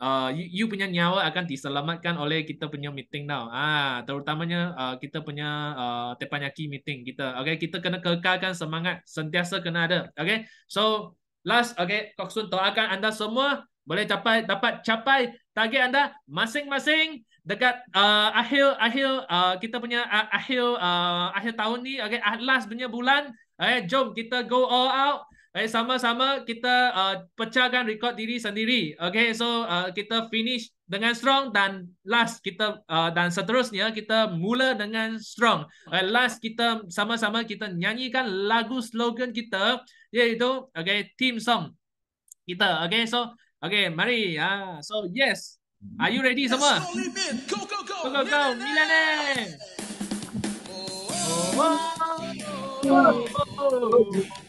uh, you, you punya nyawa akan diselamatkan oleh kita punya meeting now. Ah, terutamanya uh, kita punya uh, ah, tepanyaki meeting kita. Okay, kita kena kekalkan semangat. Sentiasa kena ada. Okay, so last, okay, Kok Sun doakan anda semua boleh capai dapat capai target anda masing-masing dekat uh, akhir akhir uh, kita punya uh, akhir uh, akhir tahun ni Okay, last punya bulan Okay, eh, jom kita go all out Baik, sama-sama kita uh, pecahkan rekod diri sendiri. Okay, so uh, kita finish dengan strong dan last kita uh, dan seterusnya kita mula dengan strong. Uh, last kita sama-sama kita nyanyikan lagu slogan kita iaitu okay team song kita. Okay, so okay mari ya. Uh, so yes, are you ready semua? Go go go go go, go, Milan. Oh, oh, oh, oh, oh. oh.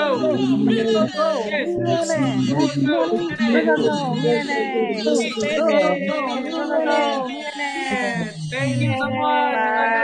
Thank you so much.